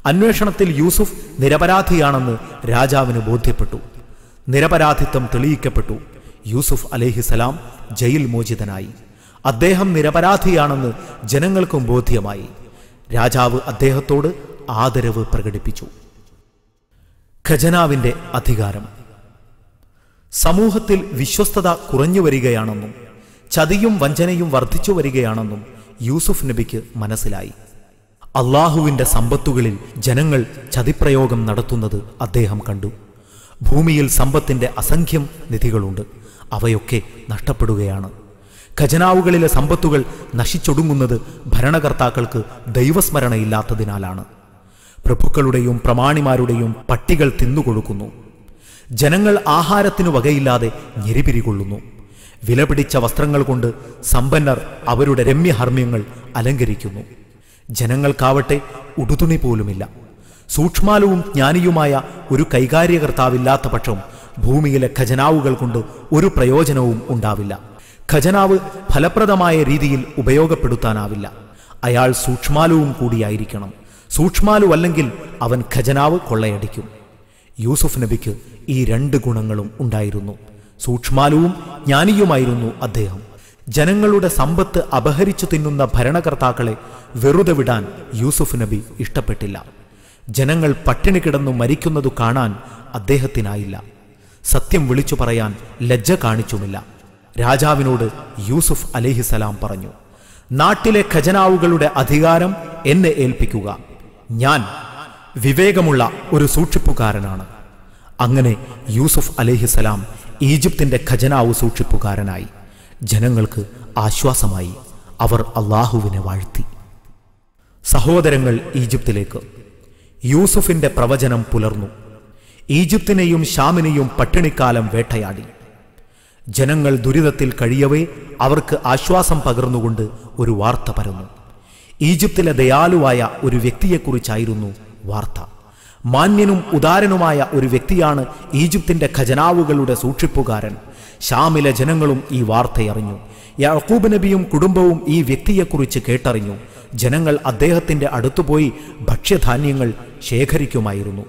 അന്വേഷണത്തിൽ യൂസുഫ് നിരപരാധിയാണെന്ന് രാജാവിന് ബോധ്യപ്പെട്ടു നിരപരാധിത്വം തെളിയിക്കപ്പെട്ടു യൂസുഫ് അലേഹിസലാം ജയിൽ മോചിതനായി അദ്ദേഹം നിരപരാധിയാണെന്ന് ജനങ്ങൾക്കും ബോധ്യമായി രാജാവ് അദ്ദേഹത്തോട് ആദരവ് പ്രകടിപ്പിച്ചു ഖജനാവിൻ്റെ അധികാരം സമൂഹത്തിൽ വിശ്വസ്തത കുറഞ്ഞു വരികയാണെന്നും ചതിയും വഞ്ചനയും വർദ്ധിച്ചു വരികയാണെന്നും യൂസുഫ് നബിക്ക് മനസ്സിലായി അള്ളാഹുവിൻ്റെ സമ്പത്തുകളിൽ ജനങ്ങൾ ചതിപ്രയോഗം നടത്തുന്നത് അദ്ദേഹം കണ്ടു ഭൂമിയിൽ സമ്പത്തിൻ്റെ അസംഖ്യം നിധികളുണ്ട് അവയൊക്കെ നഷ്ടപ്പെടുകയാണ് ഖജനാവുകളിലെ സമ്പത്തുകൾ നശിച്ചൊടുങ്ങുന്നത് ഭരണകർത്താക്കൾക്ക് ദൈവസ്മരണയില്ലാത്തതിനാലാണ് പ്രഭുക്കളുടെയും പ്രമാണിമാരുടെയും പട്ടികൾ തിന്നുകൊടുക്കുന്നു ജനങ്ങൾ ആഹാരത്തിനു വകയില്ലാതെ ഞെരിപിരികൊള്ളുന്നു വില പിടിച്ച വസ്ത്രങ്ങൾ കൊണ്ട് സമ്പന്നർ അവരുടെ രമ്യഹർമ്മ്യങ്ങൾ അലങ്കരിക്കുന്നു ജനങ്ങൾക്കാവട്ടെ ഉടുതുണി പോലുമില്ല സൂക്ഷ്മാലുവും ജ്ഞാനിയുമായ ഒരു കൈകാര്യകർത്താവില്ലാത്ത പക്ഷം ഭൂമിയിലെ ഖജനാവുകൾ കൊണ്ട് ഒരു പ്രയോജനവും ഉണ്ടാവില്ല ഖജനാവ് ഫലപ്രദമായ രീതിയിൽ ഉപയോഗപ്പെടുത്താനാവില്ല അയാൾ സൂക്ഷ്മാലുവും കൂടിയായിരിക്കണം സൂക്ഷ്മാലുവല്ലെങ്കിൽ അവൻ ഖജനാവ് കൊള്ളയടിക്കും യൂസുഫ് നബിക്ക് ഈ രണ്ട് ഗുണങ്ങളും ഉണ്ടായിരുന്നു സൂക്ഷ്മാലുവും ജ്ഞാനിയുമായിരുന്നു അദ്ദേഹം ജനങ്ങളുടെ സമ്പത്ത് അപഹരിച്ചു തിന്നുന്ന ഭരണകർത്താക്കളെ വെറുതെ വിടാൻ യൂസുഫ് നബി ഇഷ്ടപ്പെട്ടില്ല ജനങ്ങൾ പട്ടിണി കിടന്നു മരിക്കുന്നതു കാണാൻ അദ്ദേഹത്തിനായില്ല സത്യം വിളിച്ചു പറയാൻ ലജ്ജ കാണിച്ചുമില്ല രാജാവിനോട് യൂസുഫ് അലിഹിസലാം പറഞ്ഞു നാട്ടിലെ ഖജനാവുകളുടെ അധികാരം എന്നെ ഏൽപ്പിക്കുക ഞാൻ വിവേകമുള്ള ഒരു സൂക്ഷിപ്പുകാരനാണ് അങ്ങനെ യൂസുഫ് അലഹിസലാം ഈജിപ്തിൻ്റെ ഖജനാവ് സൂക്ഷിപ്പുകാരനായി ജനങ്ങൾക്ക് ആശ്വാസമായി അവർ അള്ളാഹുവിനെ വാഴ്ത്തി സഹോദരങ്ങൾ ഈജിപ്തിലേക്ക് യൂസുഫിൻ്റെ പ്രവചനം പുലർന്നു ഈജിപ്തിനെയും ഷാമിനെയും പട്ടിണിക്കാലം വേട്ടയാടി ജനങ്ങൾ ദുരിതത്തിൽ കഴിയവേ അവർക്ക് ആശ്വാസം പകർന്നുകൊണ്ട് ഒരു വാർത്ത പരന്നു ഈജിപ്തിലെ ദയാലുവായ ഒരു വ്യക്തിയെക്കുറിച്ചായിരുന്നു വാർത്ത മാന്യനും ഉദാരനുമായ ഒരു വ്യക്തിയാണ് ഈജിപ്തിൻ്റെ ഖജനാവുകളുടെ സൂക്ഷിപ്പുകാരൻ ഷാമിലെ ജനങ്ങളും ഈ വാർത്തയറിഞ്ഞു യാക്കൂബ് നബിയും കുടുംബവും ഈ വ്യക്തിയെക്കുറിച്ച് കേട്ടറിഞ്ഞു ജനങ്ങൾ അദ്ദേഹത്തിൻ്റെ അടുത്തുപോയി ഭക്ഷ്യധാന്യങ്ങൾ ശേഖരിക്കുമായിരുന്നു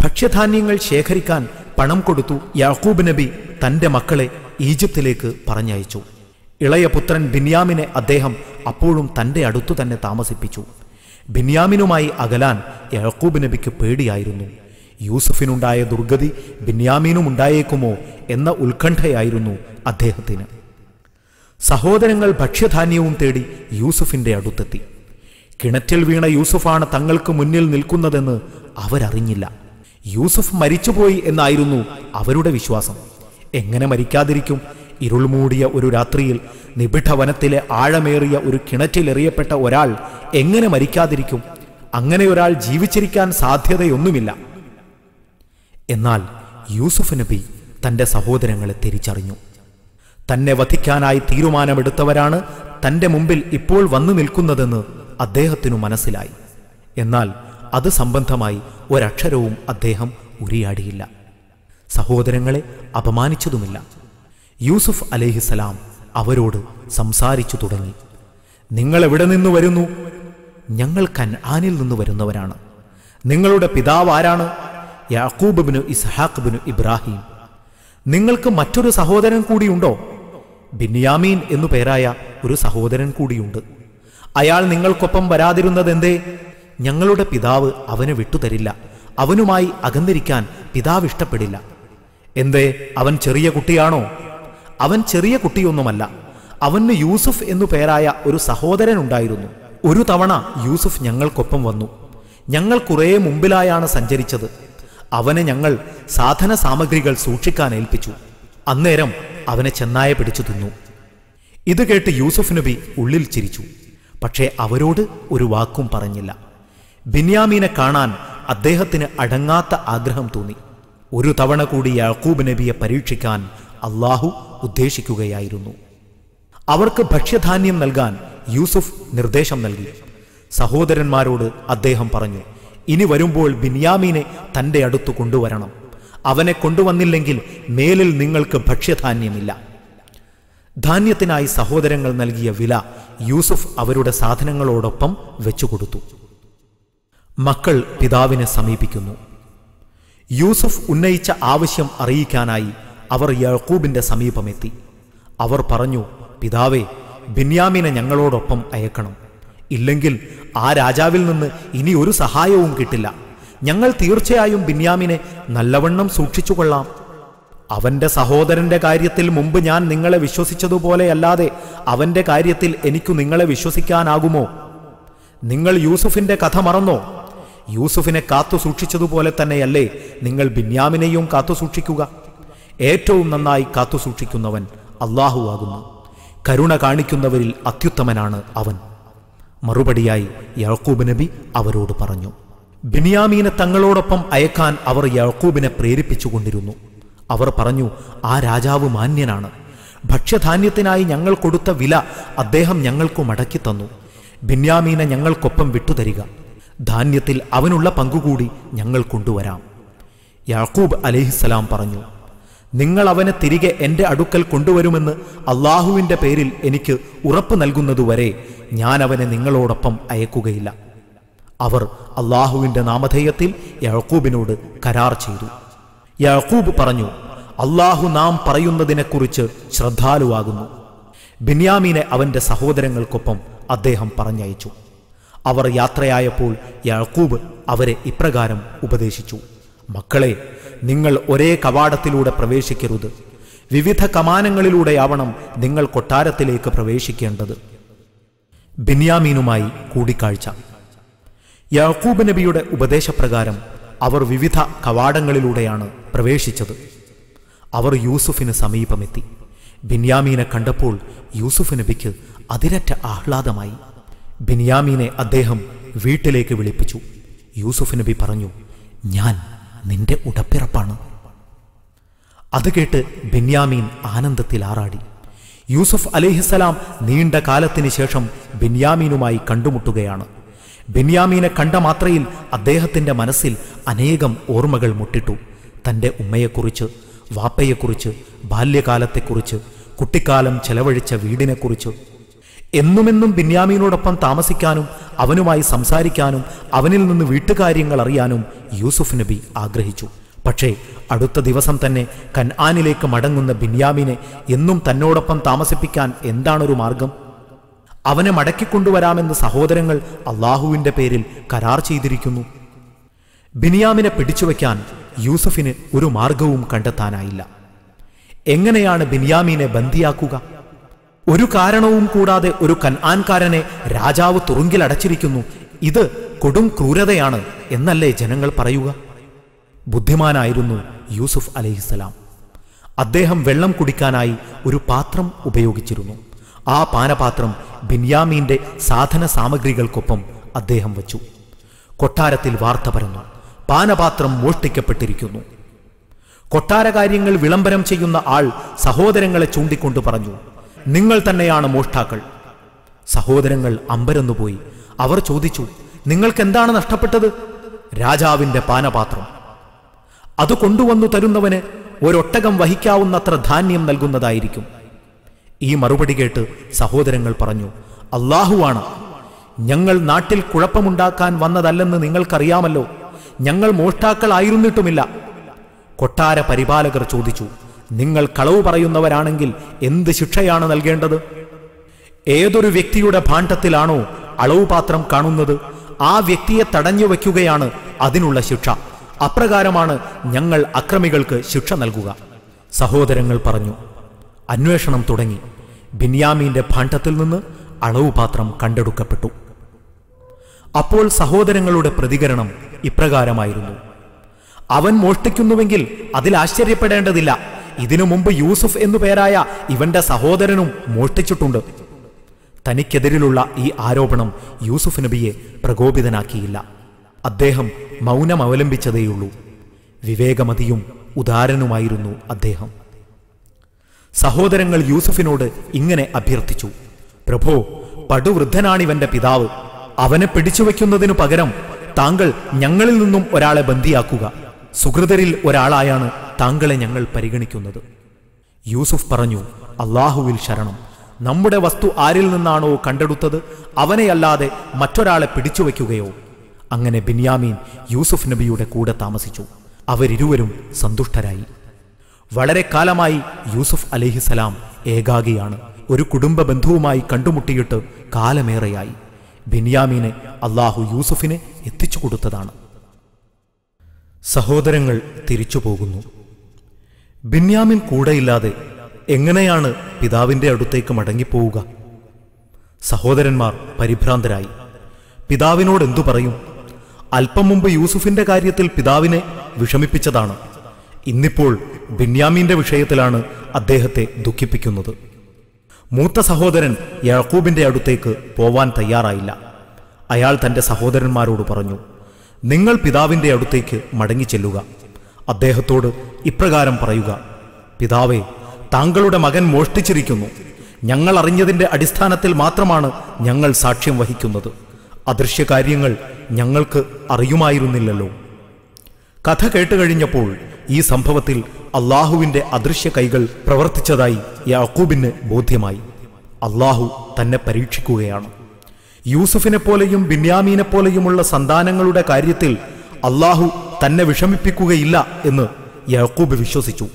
ഭക്ഷ്യധാന്യങ്ങൾ ശേഖരിക്കാൻ പണം കൊടുത്തു യാക്കൂബ് നബി തൻ്റെ മക്കളെ ഈജിപ്തിലേക്ക് പറഞ്ഞയച്ചു ഇളയ പുത്രൻ ബിന്യാമിനെ അദ്ദേഹം അപ്പോഴും തൻ്റെ അടുത്തു തന്നെ താമസിപ്പിച്ചു ബിന്യാമിനുമായി അകലാൻ യാക്കൂബ് നബിക്ക് പേടിയായിരുന്നു യൂസഫിനുണ്ടായ ദുർഗതി ബെന്യാമീനും ഉണ്ടായേക്കുമോ എന്ന ഉത്കണ്ഠയായിരുന്നു അദ്ദേഹത്തിന് സഹോദരങ്ങൾ ഭക്ഷ്യധാന്യവും തേടി യൂസഫിന്റെ അടുത്തെത്തി കിണറ്റിൽ വീണ യൂസഫാണ് തങ്ങൾക്ക് മുന്നിൽ നിൽക്കുന്നതെന്ന് അവരറിഞ്ഞില്ല യൂസഫ് മരിച്ചുപോയി എന്നായിരുന്നു അവരുടെ വിശ്വാസം എങ്ങനെ മരിക്കാതിരിക്കും ഇരുൾമൂടിയ ഒരു രാത്രിയിൽ നിബിഢവനത്തിലെ ആഴമേറിയ ഒരു കിണറ്റിലെറിയപ്പെട്ട ഒരാൾ എങ്ങനെ മരിക്കാതിരിക്കും അങ്ങനെ ഒരാൾ ജീവിച്ചിരിക്കാൻ സാധ്യതയൊന്നുമില്ല എന്നാൽ യൂസുഫ് നബി തൻ്റെ സഹോദരങ്ങളെ തിരിച്ചറിഞ്ഞു തന്നെ വധിക്കാനായി തീരുമാനമെടുത്തവരാണ് തൻ്റെ മുമ്പിൽ ഇപ്പോൾ വന്നു നിൽക്കുന്നതെന്ന് അദ്ദേഹത്തിനു മനസ്സിലായി എന്നാൽ അത് സംബന്ധമായി ഒരക്ഷരവും അദ്ദേഹം ഉരിയാടിയില്ല സഹോദരങ്ങളെ അപമാനിച്ചതുമില്ല യൂസുഫ് അലേഹിസലാം അവരോട് സംസാരിച്ചു തുടങ്ങി നിങ്ങൾ എവിടെ നിന്ന് വരുന്നു ഞങ്ങൾ കൻആാനിൽ നിന്ന് വരുന്നവരാണ് നിങ്ങളുടെ പിതാവ് ആരാണ് യാക്കൂബ് ബിനു ഇസ്ഹാഖ് ബിനു ഇബ്രാഹിം നിങ്ങൾക്ക് മറ്റൊരു സഹോദരൻ കൂടിയുണ്ടോ ബിന്യാമീൻ എന്നു പേരായ ഒരു സഹോദരൻ കൂടിയുണ്ട് അയാൾ നിങ്ങൾക്കൊപ്പം എന്തേ ഞങ്ങളുടെ പിതാവ് അവന് വിട്ടുതരില്ല അവനുമായി അകന്നിരിക്കാൻ പിതാവ് ഇഷ്ടപ്പെടില്ല എന്തേ അവൻ ചെറിയ കുട്ടിയാണോ അവൻ ചെറിയ കുട്ടിയൊന്നുമല്ല അവന് യൂസുഫ് എന്നു പേരായ ഒരു സഹോദരൻ ഉണ്ടായിരുന്നു ഒരു തവണ യൂസുഫ് ഞങ്ങൾക്കൊപ്പം വന്നു ഞങ്ങൾ കുറേ മുമ്പിലായാണ് സഞ്ചരിച്ചത് അവനെ ഞങ്ങൾ സാധന സാമഗ്രികൾ സൂക്ഷിക്കാൻ ഏൽപ്പിച്ചു അന്നേരം അവനെ ചെന്നായ പിടിച്ചു തിന്നു ഇത് കേട്ട് യൂസുഫ് നബി ഉള്ളിൽ ചിരിച്ചു പക്ഷേ അവരോട് ഒരു വാക്കും പറഞ്ഞില്ല ബിന്യാമീനെ കാണാൻ അദ്ദേഹത്തിന് അടങ്ങാത്ത ആഗ്രഹം തോന്നി ഒരു തവണ കൂടി യാക്കൂബ് നബിയെ പരീക്ഷിക്കാൻ അള്ളാഹു ഉദ്ദേശിക്കുകയായിരുന്നു അവർക്ക് ഭക്ഷ്യധാന്യം നൽകാൻ യൂസുഫ് നിർദ്ദേശം നൽകി സഹോദരന്മാരോട് അദ്ദേഹം പറഞ്ഞു ഇനി വരുമ്പോൾ ബിന്യാമീനെ തൻ്റെ അടുത്ത് കൊണ്ടുവരണം അവനെ കൊണ്ടുവന്നില്ലെങ്കിൽ മേലിൽ നിങ്ങൾക്ക് ഭക്ഷ്യധാന്യമില്ല ധാന്യത്തിനായി സഹോദരങ്ങൾ നൽകിയ വില യൂസുഫ് അവരുടെ സാധനങ്ങളോടൊപ്പം വെച്ചുകൊടുത്തു മക്കൾ പിതാവിനെ സമീപിക്കുന്നു യൂസുഫ് ഉന്നയിച്ച ആവശ്യം അറിയിക്കാനായി അവർ യാക്കൂബിൻ്റെ സമീപമെത്തി അവർ പറഞ്ഞു പിതാവേ ബിന്യാമിനെ ഞങ്ങളോടൊപ്പം അയക്കണം ഇല്ലെങ്കിൽ ആ രാജാവിൽ നിന്ന് ഇനി ഒരു സഹായവും കിട്ടില്ല ഞങ്ങൾ തീർച്ചയായും ബിന്യാമിനെ നല്ലവണ്ണം സൂക്ഷിച്ചുകൊള്ളാം അവന്റെ സഹോദരന്റെ കാര്യത്തിൽ മുമ്പ് ഞാൻ നിങ്ങളെ വിശ്വസിച്ചതുപോലെയല്ലാതെ അവന്റെ കാര്യത്തിൽ എനിക്കു നിങ്ങളെ വിശ്വസിക്കാനാകുമോ നിങ്ങൾ യൂസുഫിന്റെ കഥ മറന്നോ യൂസുഫിനെ കാത്തു സൂക്ഷിച്ചതുപോലെ തന്നെയല്ലേ നിങ്ങൾ ബിന്യാമിനെയും കാത്തു സൂക്ഷിക്കുക ഏറ്റവും നന്നായി കാത്തുസൂക്ഷിക്കുന്നവൻ അള്ളാഹു ആകുന്നു കരുണ കാണിക്കുന്നവരിൽ അത്യുത്തമനാണ് അവൻ മറുപടിയായി യാക്കൂബ് നബി അവരോട് പറഞ്ഞു ബിനിയാമീനെ തങ്ങളോടൊപ്പം അയക്കാൻ അവർ യാക്കൂബിനെ പ്രേരിപ്പിച്ചുകൊണ്ടിരുന്നു അവർ പറഞ്ഞു ആ രാജാവ് മാന്യനാണ് ഭക്ഷ്യധാന്യത്തിനായി ഞങ്ങൾ കൊടുത്ത വില അദ്ദേഹം ഞങ്ങൾക്കു മടക്കി തന്നു ബിന്യാമീനെ ഞങ്ങൾക്കൊപ്പം വിട്ടുതരിക ധാന്യത്തിൽ അവനുള്ള പങ്കുകൂടി ഞങ്ങൾ കൊണ്ടുവരാം യാക്കൂബ് അലഹിസലാം പറഞ്ഞു നിങ്ങൾ അവനെ തിരികെ എൻ്റെ അടുക്കൽ കൊണ്ടുവരുമെന്ന് അള്ളാഹുവിന്റെ പേരിൽ എനിക്ക് ഉറപ്പ് നൽകുന്നതുവരെ ഞാൻ അവനെ നിങ്ങളോടൊപ്പം അയക്കുകയില്ല അവർ അള്ളാഹുവിന്റെ നാമധേയത്തിൽ യാക്കൂബിനോട് കരാർ ചെയ്തു യാക്കൂബ് പറഞ്ഞു അള്ളാഹു നാം പറയുന്നതിനെക്കുറിച്ച് ശ്രദ്ധാലുവാകുന്നു ബിന്യാമിനെ അവന്റെ സഹോദരങ്ങൾക്കൊപ്പം അദ്ദേഹം പറഞ്ഞയച്ചു അവർ യാത്രയായപ്പോൾ യാക്കൂബ് അവരെ ഇപ്രകാരം ഉപദേശിച്ചു മക്കളെ നിങ്ങൾ ഒരേ കവാടത്തിലൂടെ പ്രവേശിക്കരുത് വിവിധ കമാനങ്ങളിലൂടെയാവണം നിങ്ങൾ കൊട്ടാരത്തിലേക്ക് പ്രവേശിക്കേണ്ടത് ബിന്യാമീനുമായി കൂടിക്കാഴ്ച യാക്കൂബ് നബിയുടെ ഉപദേശപ്രകാരം അവർ വിവിധ കവാടങ്ങളിലൂടെയാണ് പ്രവേശിച്ചത് അവർ യൂസുഫിന് സമീപമെത്തി ബിന്യാമീനെ കണ്ടപ്പോൾ യൂസുഫ് നബിക്ക് അതിരറ്റ ആഹ്ലാദമായി ബിന്യാമീനെ അദ്ദേഹം വീട്ടിലേക്ക് വിളിപ്പിച്ചു യൂസുഫ് നബി പറഞ്ഞു ഞാൻ നിന്റെ ഉടപ്പിറപ്പാണ് അത് കേട്ട് ബെന്യാമീൻ ആനന്ദത്തിൽ ആറാടി യൂസഫ് അലേഹിസലാം നീണ്ട കാലത്തിന് ശേഷം ബെന്യാമീനുമായി കണ്ടുമുട്ടുകയാണ് ബെന്യാമീനെ കണ്ട മാത്രയിൽ അദ്ദേഹത്തിൻ്റെ മനസ്സിൽ അനേകം ഓർമ്മകൾ മുട്ടിട്ടു തൻ്റെ ഉമ്മയെക്കുറിച്ച് വാപ്പയെക്കുറിച്ച് ബാല്യകാലത്തെക്കുറിച്ച് കുട്ടിക്കാലം ചെലവഴിച്ച വീടിനെക്കുറിച്ച് എന്നുമെന്നും ബിന്യാമീനോടൊപ്പം താമസിക്കാനും അവനുമായി സംസാരിക്കാനും അവനിൽ നിന്ന് വീട്ടുകാര്യങ്ങൾ അറിയാനും യൂസുഫ് നബി ആഗ്രഹിച്ചു പക്ഷേ അടുത്ത ദിവസം തന്നെ കൻആനിലേക്ക് മടങ്ങുന്ന ബിന്യാമിനെ എന്നും തന്നോടൊപ്പം താമസിപ്പിക്കാൻ എന്താണൊരു മാർഗം അവനെ മടക്കിക്കൊണ്ടുവരാമെന്ന് സഹോദരങ്ങൾ അള്ളാഹുവിൻ്റെ പേരിൽ കരാർ ചെയ്തിരിക്കുന്നു ബിനിയാമിനെ പിടിച്ചുവെക്കാൻ യൂസഫിന് ഒരു മാർഗവും കണ്ടെത്താനായില്ല എങ്ങനെയാണ് ബിനിയാമിനെ ബന്ദിയാക്കുക ഒരു കാരണവും കൂടാതെ ഒരു കൻആൻകാരനെ രാജാവ് തുറുങ്കിലടച്ചിരിക്കുന്നു ഇത് കൊടും ക്രൂരതയാണ് എന്നല്ലേ ജനങ്ങൾ പറയുക ബുദ്ധിമാനായിരുന്നു യൂസുഫ് അലഹിസ്സലാം അദ്ദേഹം വെള്ളം കുടിക്കാനായി ഒരു പാത്രം ഉപയോഗിച്ചിരുന്നു ആ പാനപാത്രം ബിന്യാമീൻ്റെ സാധന സാമഗ്രികൾക്കൊപ്പം അദ്ദേഹം വച്ചു കൊട്ടാരത്തിൽ വാർത്ത പരന്നു പാനപാത്രം മോഷ്ടിക്കപ്പെട്ടിരിക്കുന്നു കൊട്ടാരകാര്യങ്ങൾ വിളംബരം ചെയ്യുന്ന ആൾ സഹോദരങ്ങളെ ചൂണ്ടിക്കൊണ്ട് പറഞ്ഞു നിങ്ങൾ തന്നെയാണ് മോഷ്ടാക്കൾ സഹോദരങ്ങൾ അമ്പരന്നുപോയി അവർ ചോദിച്ചു നിങ്ങൾക്കെന്താണ് നഷ്ടപ്പെട്ടത് രാജാവിന്റെ പാനപാത്രം അത് കൊണ്ടുവന്നു തരുന്നവന് ഒരൊട്ടകം വഹിക്കാവുന്നത്ര ധാന്യം നൽകുന്നതായിരിക്കും ഈ മറുപടി കേട്ട് സഹോദരങ്ങൾ പറഞ്ഞു അള്ളാഹുവാണ് ഞങ്ങൾ നാട്ടിൽ കുഴപ്പമുണ്ടാക്കാൻ വന്നതല്ലെന്ന് നിങ്ങൾക്കറിയാമല്ലോ ഞങ്ങൾ മോഷ്ടാക്കളായിരുന്നിട്ടുമില്ല കൊട്ടാര പരിപാലകർ ചോദിച്ചു നിങ്ങൾ കളവ് പറയുന്നവരാണെങ്കിൽ എന്ത് ശിക്ഷയാണ് നൽകേണ്ടത് ഏതൊരു വ്യക്തിയുടെ ഭാണ്ഡത്തിലാണോ അളവ് പാത്രം കാണുന്നത് ആ വ്യക്തിയെ തടഞ്ഞു വയ്ക്കുകയാണ് അതിനുള്ള ശിക്ഷ അപ്രകാരമാണ് ഞങ്ങൾ അക്രമികൾക്ക് ശിക്ഷ നൽകുക സഹോദരങ്ങൾ പറഞ്ഞു അന്വേഷണം തുടങ്ങി ബിന്യാമീന്റെ ഭാണ്ഡത്തിൽ നിന്ന് അളവ് പാത്രം കണ്ടെടുക്കപ്പെട്ടു അപ്പോൾ സഹോദരങ്ങളുടെ പ്രതികരണം ഇപ്രകാരമായിരുന്നു അവൻ മോഷ്ടിക്കുന്നുവെങ്കിൽ അതിൽ ആശ്ചര്യപ്പെടേണ്ടതില്ല ഇതിനു മുമ്പ് യൂസുഫ് എന്നു പേരായ ഇവന്റെ സഹോദരനും മോഷ്ടിച്ചിട്ടുണ്ട് തനിക്കെതിരിലുള്ള ഈ ആരോപണം യൂസുഫ് നബിയെ പ്രകോപിതനാക്കിയില്ല അദ്ദേഹം മൗനം അവലംബിച്ചതേയുള്ളൂ വിവേകമതിയും ഉദാരനുമായിരുന്നു അദ്ദേഹം സഹോദരങ്ങൾ യൂസുഫിനോട് ഇങ്ങനെ അഭ്യർത്ഥിച്ചു പ്രഭോ പടുവൃദ്ധനാണിവന്റെ പിതാവ് അവനെ പിടിച്ചുവെക്കുന്നതിനു പകരം താങ്കൾ ഞങ്ങളിൽ നിന്നും ഒരാളെ ബന്ദിയാക്കുക സുഹൃതരിൽ ഒരാളായാണ് താങ്കളെ ഞങ്ങൾ പരിഗണിക്കുന്നത് യൂസുഫ് പറഞ്ഞു അള്ളാഹുവിൽ ശരണം നമ്മുടെ വസ്തു ആരിൽ നിന്നാണോ കണ്ടെടുത്തത് അവനെയല്ലാതെ മറ്റൊരാളെ പിടിച്ചുവെക്കുകയോ അങ്ങനെ ബിന്യാമീൻ യൂസുഫ് നബിയുടെ കൂടെ താമസിച്ചു അവരിരുവരും സന്തുഷ്ടരായി വളരെ കാലമായി യൂസുഫ് അലഹിസലാം ഏകാഗിയാണ് ഒരു കുടുംബ ബന്ധുവുമായി കണ്ടുമുട്ടിയിട്ട് കാലമേറെയായി ബിന്യാമീനെ അള്ളാഹു യൂസുഫിനെ എത്തിച്ചു കൊടുത്തതാണ് സഹോദരങ്ങൾ തിരിച്ചു പോകുന്നു ബിന്യാമിൻ കൂടെയില്ലാതെ എങ്ങനെയാണ് പിതാവിൻ്റെ അടുത്തേക്ക് മടങ്ങിപ്പോവുക സഹോദരന്മാർ പരിഭ്രാന്തരായി പിതാവിനോട് എന്തു പറയും അല്പം മുമ്പ് യൂസുഫിന്റെ കാര്യത്തിൽ പിതാവിനെ വിഷമിപ്പിച്ചതാണ് ഇന്നിപ്പോൾ ബിന്യാമിന്റെ വിഷയത്തിലാണ് അദ്ദേഹത്തെ ദുഃഖിപ്പിക്കുന്നത് മൂത്ത സഹോദരൻ യാക്കൂബിന്റെ അടുത്തേക്ക് പോവാൻ തയ്യാറായില്ല അയാൾ തന്റെ സഹോദരന്മാരോട് പറഞ്ഞു നിങ്ങൾ പിതാവിന്റെ അടുത്തേക്ക് മടങ്ങിച്ചെല്ലുക അദ്ദേഹത്തോട് ഇപ്രകാരം പറയുക പിതാവേ താങ്കളുടെ മകൻ മോഷ്ടിച്ചിരിക്കുന്നു ഞങ്ങൾ അറിഞ്ഞതിൻ്റെ അടിസ്ഥാനത്തിൽ മാത്രമാണ് ഞങ്ങൾ സാക്ഷ്യം വഹിക്കുന്നത് അദൃശ്യകാര്യങ്ങൾ ഞങ്ങൾക്ക് അറിയുമായിരുന്നില്ലല്ലോ കഥ കേട്ടുകഴിഞ്ഞപ്പോൾ ഈ സംഭവത്തിൽ അള്ളാഹുവിൻ്റെ അദൃശ്യ കൈകൾ പ്രവർത്തിച്ചതായി യാക്കൂബിന് ബോധ്യമായി അള്ളാഹു തന്നെ പരീക്ഷിക്കുകയാണ് യൂസുഫിനെപ്പോലെയും പോലെയും പോലെയുമുള്ള സന്താനങ്ങളുടെ കാര്യത്തിൽ അള്ളാഹു തന്നെ വിഷമിപ്പിക്കുകയില്ല എന്ന് യാക്കൂബ് വിശ്വസിച്ചു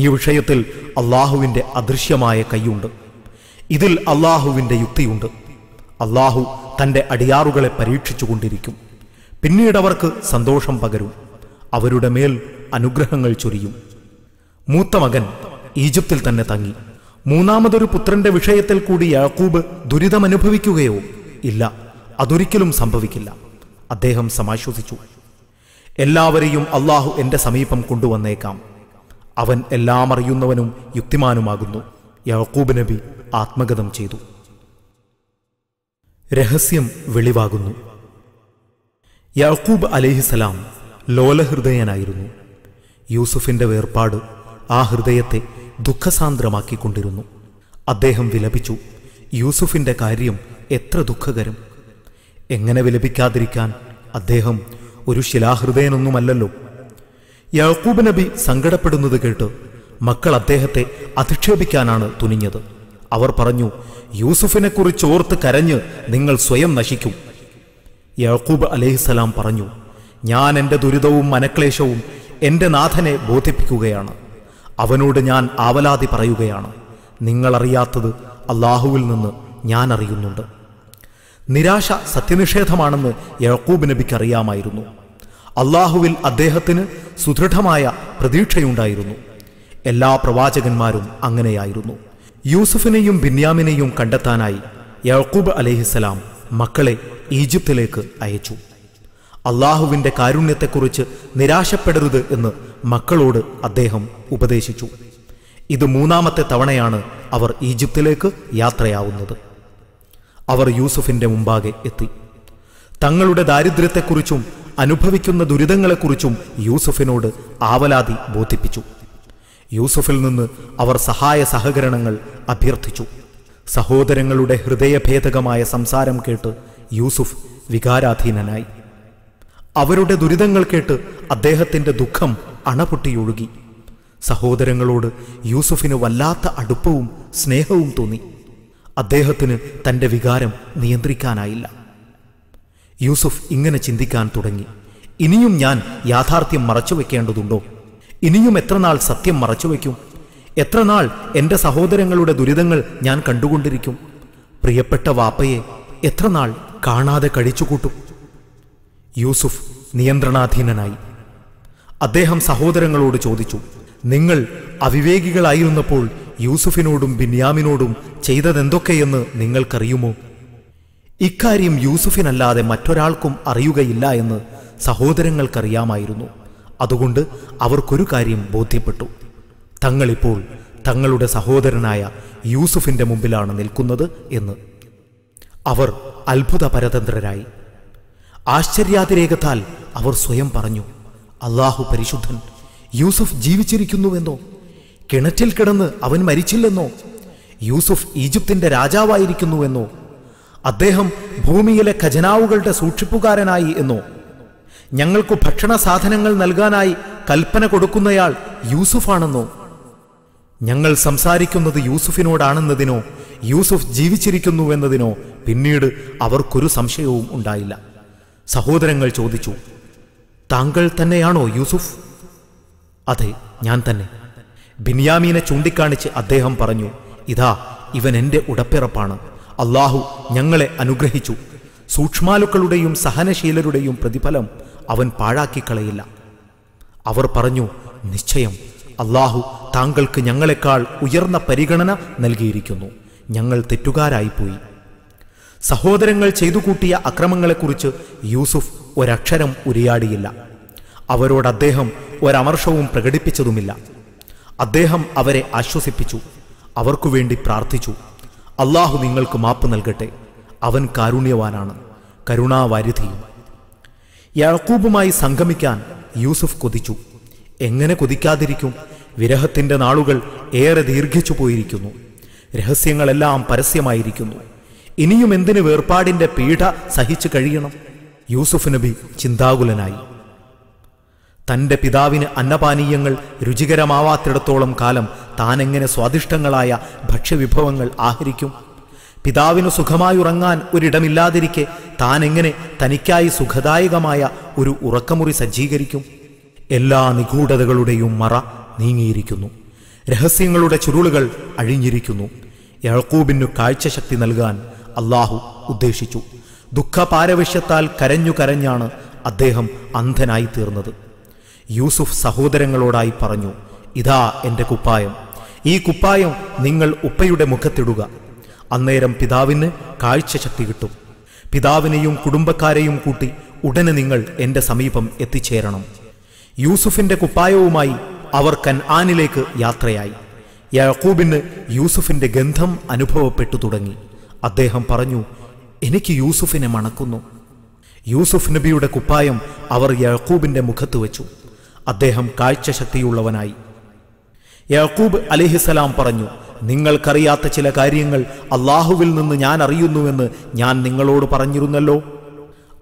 ഈ വിഷയത്തിൽ അള്ളാഹുവിൻ്റെ അദൃശ്യമായ കൈയുണ്ട് ഇതിൽ അള്ളാഹുവിൻ്റെ യുക്തിയുണ്ട് അള്ളാഹു തൻ്റെ അടിയാറുകളെ പരീക്ഷിച്ചു പിന്നീട് അവർക്ക് സന്തോഷം പകരും അവരുടെ മേൽ അനുഗ്രഹങ്ങൾ ചൊരിയും മൂത്ത മകൻ ഈജിപ്തിൽ തന്നെ തങ്ങി മൂന്നാമതൊരു പുത്രന്റെ വിഷയത്തിൽ കൂടി യാക്കൂബ് ദുരിതമനുഭവിക്കുകയോ ഇല്ല അതൊരിക്കലും സംഭവിക്കില്ല അദ്ദേഹം സമാശ്വസിച്ചു എല്ലാവരെയും അള്ളാഹു എന്റെ സമീപം കൊണ്ടുവന്നേക്കാം അവൻ എല്ലാം അറിയുന്നവനും യുക്തിമാനുമാകുന്നു യാക്കൂബ് നബി ആത്മഗതം ചെയ്തു രഹസ്യം വെളിവാകുന്നു യാക്കൂബ് അലഹിസലാം ലോലഹൃദയനായിരുന്നു യൂസുഫിന്റെ വേർപാട് ആ ഹൃദയത്തെ ദുഃഖസാന്ദ്രമാക്കിക്കൊണ്ടിരുന്നു അദ്ദേഹം വിലപിച്ചു യൂസുഫിന്റെ കാര്യം എത്ര ദുഃഖകരം എങ്ങനെ വിലപിക്കാതിരിക്കാൻ അദ്ദേഹം ഒരു ശിലാഹൃദയനൊന്നുമല്ലോ യാക്കൂബ് നബി സങ്കടപ്പെടുന്നത് കേട്ട് മക്കൾ അദ്ദേഹത്തെ അധിക്ഷേപിക്കാനാണ് തുനിഞ്ഞത് അവർ പറഞ്ഞു യൂസുഫിനെ കുറിച്ച് ഓർത്ത് കരഞ്ഞ് നിങ്ങൾ സ്വയം നശിക്കും യാക്കൂബ് അലഹിസലാം പറഞ്ഞു ഞാൻ എൻ്റെ ദുരിതവും മനക്ലേശവും എൻ്റെ നാഥനെ ബോധിപ്പിക്കുകയാണ് അവനോട് ഞാൻ ആവലാതി പറയുകയാണ് നിങ്ങളറിയാത്തത് അള്ളാഹുവിൽ നിന്ന് ഞാൻ അറിയുന്നുണ്ട് നിരാശ സത്യനിഷേധമാണെന്ന് യഹൂബ് നബിക്ക് അറിയാമായിരുന്നു അള്ളാഹുവിൽ അദ്ദേഹത്തിന് സുദൃഢമായ പ്രതീക്ഷയുണ്ടായിരുന്നു എല്ലാ പ്രവാചകന്മാരും അങ്ങനെയായിരുന്നു യൂസഫിനെയും ബിന്യാമിനെയും കണ്ടെത്താനായി യഹൂബ് അലഹിസലാം മക്കളെ ഈജിപ്തിലേക്ക് അയച്ചു അള്ളാഹുവിൻ്റെ കാരുണ്യത്തെക്കുറിച്ച് നിരാശപ്പെടരുത് എന്ന് മക്കളോട് അദ്ദേഹം ഉപദേശിച്ചു ഇത് മൂന്നാമത്തെ തവണയാണ് അവർ ഈജിപ്തിലേക്ക് യാത്രയാവുന്നത് അവർ യൂസുഫിന്റെ മുമ്പാകെ എത്തി തങ്ങളുടെ ദാരിദ്ര്യത്തെക്കുറിച്ചും അനുഭവിക്കുന്ന ദുരിതങ്ങളെക്കുറിച്ചും യൂസുഫിനോട് ആവലാതി ബോധിപ്പിച്ചു യൂസുഫിൽ നിന്ന് അവർ സഹായ സഹകരണങ്ങൾ അഭ്യർത്ഥിച്ചു സഹോദരങ്ങളുടെ ഹൃദയഭേദകമായ സംസാരം കേട്ട് യൂസുഫ് വികാരാധീനനായി അവരുടെ ദുരിതങ്ങൾ കേട്ട് അദ്ദേഹത്തിൻ്റെ ദുഃഖം അണപൊട്ടിയൊഴുകി സഹോദരങ്ങളോട് യൂസുഫിന് വല്ലാത്ത അടുപ്പവും സ്നേഹവും തോന്നി അദ്ദേഹത്തിന് തൻ്റെ വികാരം നിയന്ത്രിക്കാനായില്ല യൂസുഫ് ഇങ്ങനെ ചിന്തിക്കാൻ തുടങ്ങി ഇനിയും ഞാൻ യാഥാർത്ഥ്യം മറച്ചു വെക്കേണ്ടതുണ്ടോ ഇനിയും എത്ര നാൾ സത്യം മറച്ചു വയ്ക്കും എത്ര നാൾ എൻ്റെ സഹോദരങ്ങളുടെ ദുരിതങ്ങൾ ഞാൻ കണ്ടുകൊണ്ടിരിക്കും പ്രിയപ്പെട്ട വാപ്പയെ എത്ര നാൾ കാണാതെ കഴിച്ചുകൂട്ടും യൂസുഫ് നിയന്ത്രണാധീനനായി അദ്ദേഹം സഹോദരങ്ങളോട് ചോദിച്ചു നിങ്ങൾ അവിവേകികളായിരുന്നപ്പോൾ യൂസുഫിനോടും ബിന്യാമിനോടും ചെയ്തതെന്തൊക്കെയെന്ന് നിങ്ങൾക്കറിയുമോ ഇക്കാര്യം യൂസുഫിനല്ലാതെ മറ്റൊരാൾക്കും അറിയുകയില്ല എന്ന് സഹോദരങ്ങൾക്കറിയാമായിരുന്നു അതുകൊണ്ട് അവർക്കൊരു കാര്യം ബോധ്യപ്പെട്ടു തങ്ങളിപ്പോൾ തങ്ങളുടെ സഹോദരനായ യൂസുഫിൻ്റെ മുമ്പിലാണ് നിൽക്കുന്നത് എന്ന് അവർ അത്ഭുത പരതന്ത്രരായി ആശ്ചര്യാതിരേഖത്താൽ അവർ സ്വയം പറഞ്ഞു അള്ളാഹു പരിശുദ്ധൻ യൂസുഫ് ജീവിച്ചിരിക്കുന്നുവെന്നോ കിണറ്റിൽ കിടന്ന് അവൻ മരിച്ചില്ലെന്നോ യൂസുഫ് ഈജിപ്തിന്റെ രാജാവായിരിക്കുന്നുവെന്നോ അദ്ദേഹം ഭൂമിയിലെ ഖജനാവുകളുടെ സൂക്ഷിപ്പുകാരനായി എന്നോ ഞങ്ങൾക്കു ഭക്ഷണ സാധനങ്ങൾ നൽകാനായി കൽപ്പന കൊടുക്കുന്നയാൾ യൂസുഫാണെന്നോ ഞങ്ങൾ സംസാരിക്കുന്നത് യൂസുഫിനോടാണെന്നതിനോ യൂസുഫ് ജീവിച്ചിരിക്കുന്നുവെന്നതിനോ പിന്നീട് അവർക്കൊരു സംശയവും ഉണ്ടായില്ല സഹോദരങ്ങൾ ചോദിച്ചു താങ്കൾ തന്നെയാണോ യൂസുഫ് അതെ ഞാൻ തന്നെ ബിനിയാമീനെ ചൂണ്ടിക്കാണിച്ച് അദ്ദേഹം പറഞ്ഞു ഇതാ ഇവൻ എൻ്റെ ഉടപ്പിറപ്പാണ് അള്ളാഹു ഞങ്ങളെ അനുഗ്രഹിച്ചു സൂക്ഷ്മാലുക്കളുടെയും സഹനശീലരുടെയും പ്രതിഫലം അവൻ പാഴാക്കിക്കളയില്ല അവർ പറഞ്ഞു നിശ്ചയം അള്ളാഹു താങ്കൾക്ക് ഞങ്ങളെക്കാൾ ഉയർന്ന പരിഗണന നൽകിയിരിക്കുന്നു ഞങ്ങൾ തെറ്റുകാരായിപ്പോയി സഹോദരങ്ങൾ ചെയ്തു കൂട്ടിയ അക്രമങ്ങളെക്കുറിച്ച് യൂസുഫ് ഒരക്ഷരം ഉരിയാടിയില്ല അവരോട് അദ്ദേഹം ഒരമർഷവും പ്രകടിപ്പിച്ചതുമില്ല അദ്ദേഹം അവരെ ആശ്വസിപ്പിച്ചു അവർക്കു വേണ്ടി പ്രാർത്ഥിച്ചു അള്ളാഹു നിങ്ങൾക്ക് മാപ്പ് നൽകട്ടെ അവൻ കാരുണ്യവാനാണ് കരുണാവാരിധിയും യാക്കൂബുമായി സംഗമിക്കാൻ യൂസുഫ് കൊതിച്ചു എങ്ങനെ കൊതിക്കാതിരിക്കും വിരഹത്തിൻ്റെ നാളുകൾ ഏറെ ദീർഘിച്ചു പോയിരിക്കുന്നു രഹസ്യങ്ങളെല്ലാം പരസ്യമായിരിക്കുന്നു ഇനിയും എന്തിന് വേർപാടിൻ്റെ പീഡ സഹിച്ചു കഴിയണം യൂസുഫ് നബി ചിന്താകുലനായി തൻ്റെ പിതാവിന് അന്നപാനീയങ്ങൾ രുചികരമാവാത്തിടത്തോളം കാലം താനെങ്ങനെ സ്വാദിഷ്ടങ്ങളായ ഭക്ഷ്യവിഭവങ്ങൾ ആഹരിക്കും പിതാവിന് ഉറങ്ങാൻ ഒരിടമില്ലാതിരിക്കെ താനെങ്ങനെ തനിക്കായി സുഖദായകമായ ഒരു ഉറക്കമുറി സജ്ജീകരിക്കും എല്ലാ നിഗൂഢതകളുടെയും മറ നീങ്ങിയിരിക്കുന്നു രഹസ്യങ്ങളുടെ ചുരുളുകൾ അഴിഞ്ഞിരിക്കുന്നു യഴക്കൂബിനു കാഴ്ചശക്തി നൽകാൻ അള്ളാഹു ഉദ്ദേശിച്ചു ദുഃഖപാരവശ്യത്താൽ കരഞ്ഞു കരഞ്ഞാണ് അദ്ദേഹം അന്ധനായി തീർന്നത് യൂസുഫ് സഹോദരങ്ങളോടായി പറഞ്ഞു ഇതാ എൻ്റെ കുപ്പായം ഈ കുപ്പായം നിങ്ങൾ ഉപ്പയുടെ മുഖത്തിടുക അന്നേരം പിതാവിന് കാഴ്ച ശക്തി കിട്ടും പിതാവിനെയും കുടുംബക്കാരെയും കൂട്ടി ഉടനെ നിങ്ങൾ എൻ്റെ സമീപം എത്തിച്ചേരണം യൂസുഫിൻ്റെ കുപ്പായവുമായി അവർ കൻആനിലേക്ക് യാത്രയായി യാക്കൂബിന് യൂസുഫിൻ്റെ ഗന്ധം അനുഭവപ്പെട്ടു തുടങ്ങി അദ്ദേഹം പറഞ്ഞു എനിക്ക് യൂസുഫിനെ മണക്കുന്നു യൂസുഫ് നബിയുടെ കുപ്പായം അവർ യാക്കൂബിൻ്റെ മുഖത്ത് വെച്ചു അദ്ദേഹം കാഴ്ചശക്തിയുള്ളവനായി യാക്കൂബ് അലിഹിസലാം പറഞ്ഞു നിങ്ങൾക്കറിയാത്ത ചില കാര്യങ്ങൾ അള്ളാഹുവിൽ നിന്ന് ഞാൻ അറിയുന്നുവെന്ന് ഞാൻ നിങ്ങളോട് പറഞ്ഞിരുന്നല്ലോ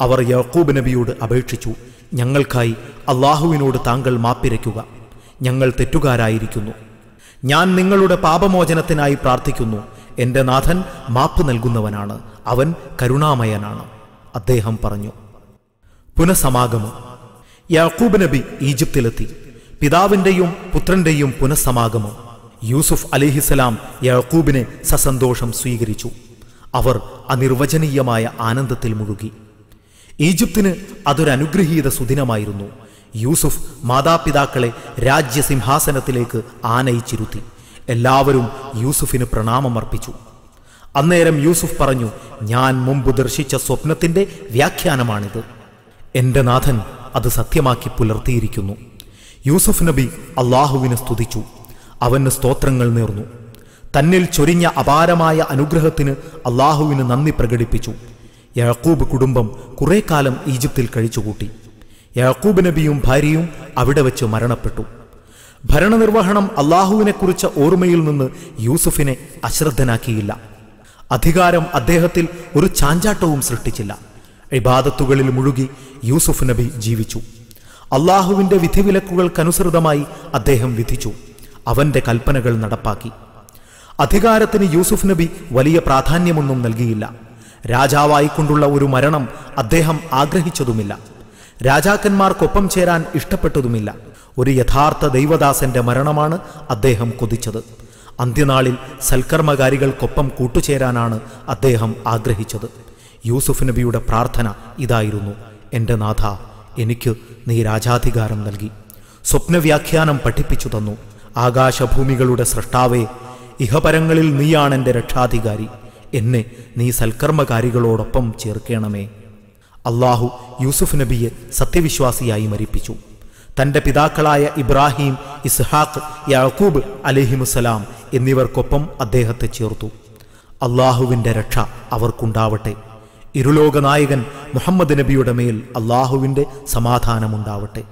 അവർ യാക്കൂബ് നബിയോട് അപേക്ഷിച്ചു ഞങ്ങൾക്കായി അള്ളാഹുവിനോട് താങ്കൾ മാപ്പിരയ്ക്കുക ഞങ്ങൾ തെറ്റുകാരായിരിക്കുന്നു ഞാൻ നിങ്ങളുടെ പാപമോചനത്തിനായി പ്രാർത്ഥിക്കുന്നു എൻ്റെ നാഥൻ മാപ്പ് നൽകുന്നവനാണ് അവൻ കരുണാമയനാണ് അദ്ദേഹം പറഞ്ഞു പുനഃസമാഗമം യാക്കൂബ് നബി ഈജിപ്തിലെത്തി പിതാവിന്റെയും പുത്രന്റെയും പുനഃസമാഗമം യൂസുഫ് അലിഹിസലാം യാക്കൂബിനെ സസന്തോഷം സ്വീകരിച്ചു അവർ അനിർവചനീയമായ ആനന്ദത്തിൽ മുഴുകി ഈജിപ്തിന് അതൊരനുഗ്രഹീത സുദിനമായിരുന്നു യൂസുഫ് മാതാപിതാക്കളെ രാജ്യസിംഹാസനത്തിലേക്ക് ആനയിച്ചിരുത്തി എല്ലാവരും യൂസുഫിന് പ്രണാമമർപ്പിച്ചു അന്നേരം യൂസുഫ് പറഞ്ഞു ഞാൻ മുമ്പ് ദർശിച്ച സ്വപ്നത്തിന്റെ വ്യാഖ്യാനമാണിത് എന്റെ നാഥൻ അത് സത്യമാക്കി പുലർത്തിയിരിക്കുന്നു യൂസുഫ് നബി അള്ളാഹുവിനെ സ്തുതിച്ചു അവന് സ്തോത്രങ്ങൾ നേർന്നു തന്നിൽ ചൊരിഞ്ഞ അപാരമായ അനുഗ്രഹത്തിന് അള്ളാഹുവിന് നന്ദി പ്രകടിപ്പിച്ചു യാക്കൂബ് കുടുംബം കുറേ കാലം ഈജിപ്തിൽ കഴിച്ചുകൂട്ടി യാക്കൂബ് നബിയും ഭാര്യയും അവിടെ വെച്ച് മരണപ്പെട്ടു ഭരണനിർവഹണം അള്ളാഹുവിനെക്കുറിച്ച ഓർമ്മയിൽ നിന്ന് യൂസുഫിനെ അശ്രദ്ധനാക്കിയില്ല അധികാരം അദ്ദേഹത്തിൽ ഒരു ചാഞ്ചാട്ടവും സൃഷ്ടിച്ചില്ല ഇബാദത്തുകളിൽ മുഴുകി യൂസുഫ് നബി ജീവിച്ചു അള്ളാഹുവിൻ്റെ വിധിവിലക്കുകൾക്കനുസൃതമായി അദ്ദേഹം വിധിച്ചു അവൻ്റെ കൽപ്പനകൾ നടപ്പാക്കി അധികാരത്തിന് യൂസുഫ് നബി വലിയ പ്രാധാന്യമൊന്നും നൽകിയില്ല രാജാവായിക്കൊണ്ടുള്ള ഒരു മരണം അദ്ദേഹം ആഗ്രഹിച്ചതുമില്ല രാജാക്കന്മാർക്കൊപ്പം ചേരാൻ ഇഷ്ടപ്പെട്ടതുമില്ല ഒരു യഥാർത്ഥ ദൈവദാസന്റെ മരണമാണ് അദ്ദേഹം കൊതിച്ചത് അന്ത്യനാളിൽ സൽക്കർമ്മകാരികൾക്കൊപ്പം കൂട്ടുചേരാനാണ് അദ്ദേഹം ആഗ്രഹിച്ചത് യൂസുഫ് നബിയുടെ പ്രാർത്ഥന ഇതായിരുന്നു എൻ്റെ നാഥ എനിക്ക് നീ രാജാധികാരം നൽകി സ്വപ്നവ്യാഖ്യാനം പഠിപ്പിച്ചു തന്നു ആകാശഭൂമികളുടെ സൃഷ്ടാവേ ഇഹപരങ്ങളിൽ നീയാണ് എൻ്റെ രക്ഷാധികാരി എന്നെ നീ സൽക്കർമ്മകാരികളോടൊപ്പം ചേർക്കണമേ അള്ളാഹു യൂസുഫ് നബിയെ സത്യവിശ്വാസിയായി മരിപ്പിച്ചു തൻ്റെ പിതാക്കളായ ഇബ്രാഹിം ഇസ്ഹാഖ് യാക്കൂബ് അലഹിമുസലാം എന്നിവർക്കൊപ്പം അദ്ദേഹത്തെ ചേർത്തു അള്ളാഹുവിൻ്റെ രക്ഷ അവർക്കുണ്ടാവട്ടെ ഇരുലോക നായകൻ മുഹമ്മദ് നബിയുടെ മേൽ അള്ളാഹുവിൻ്റെ സമാധാനമുണ്ടാവട്ടെ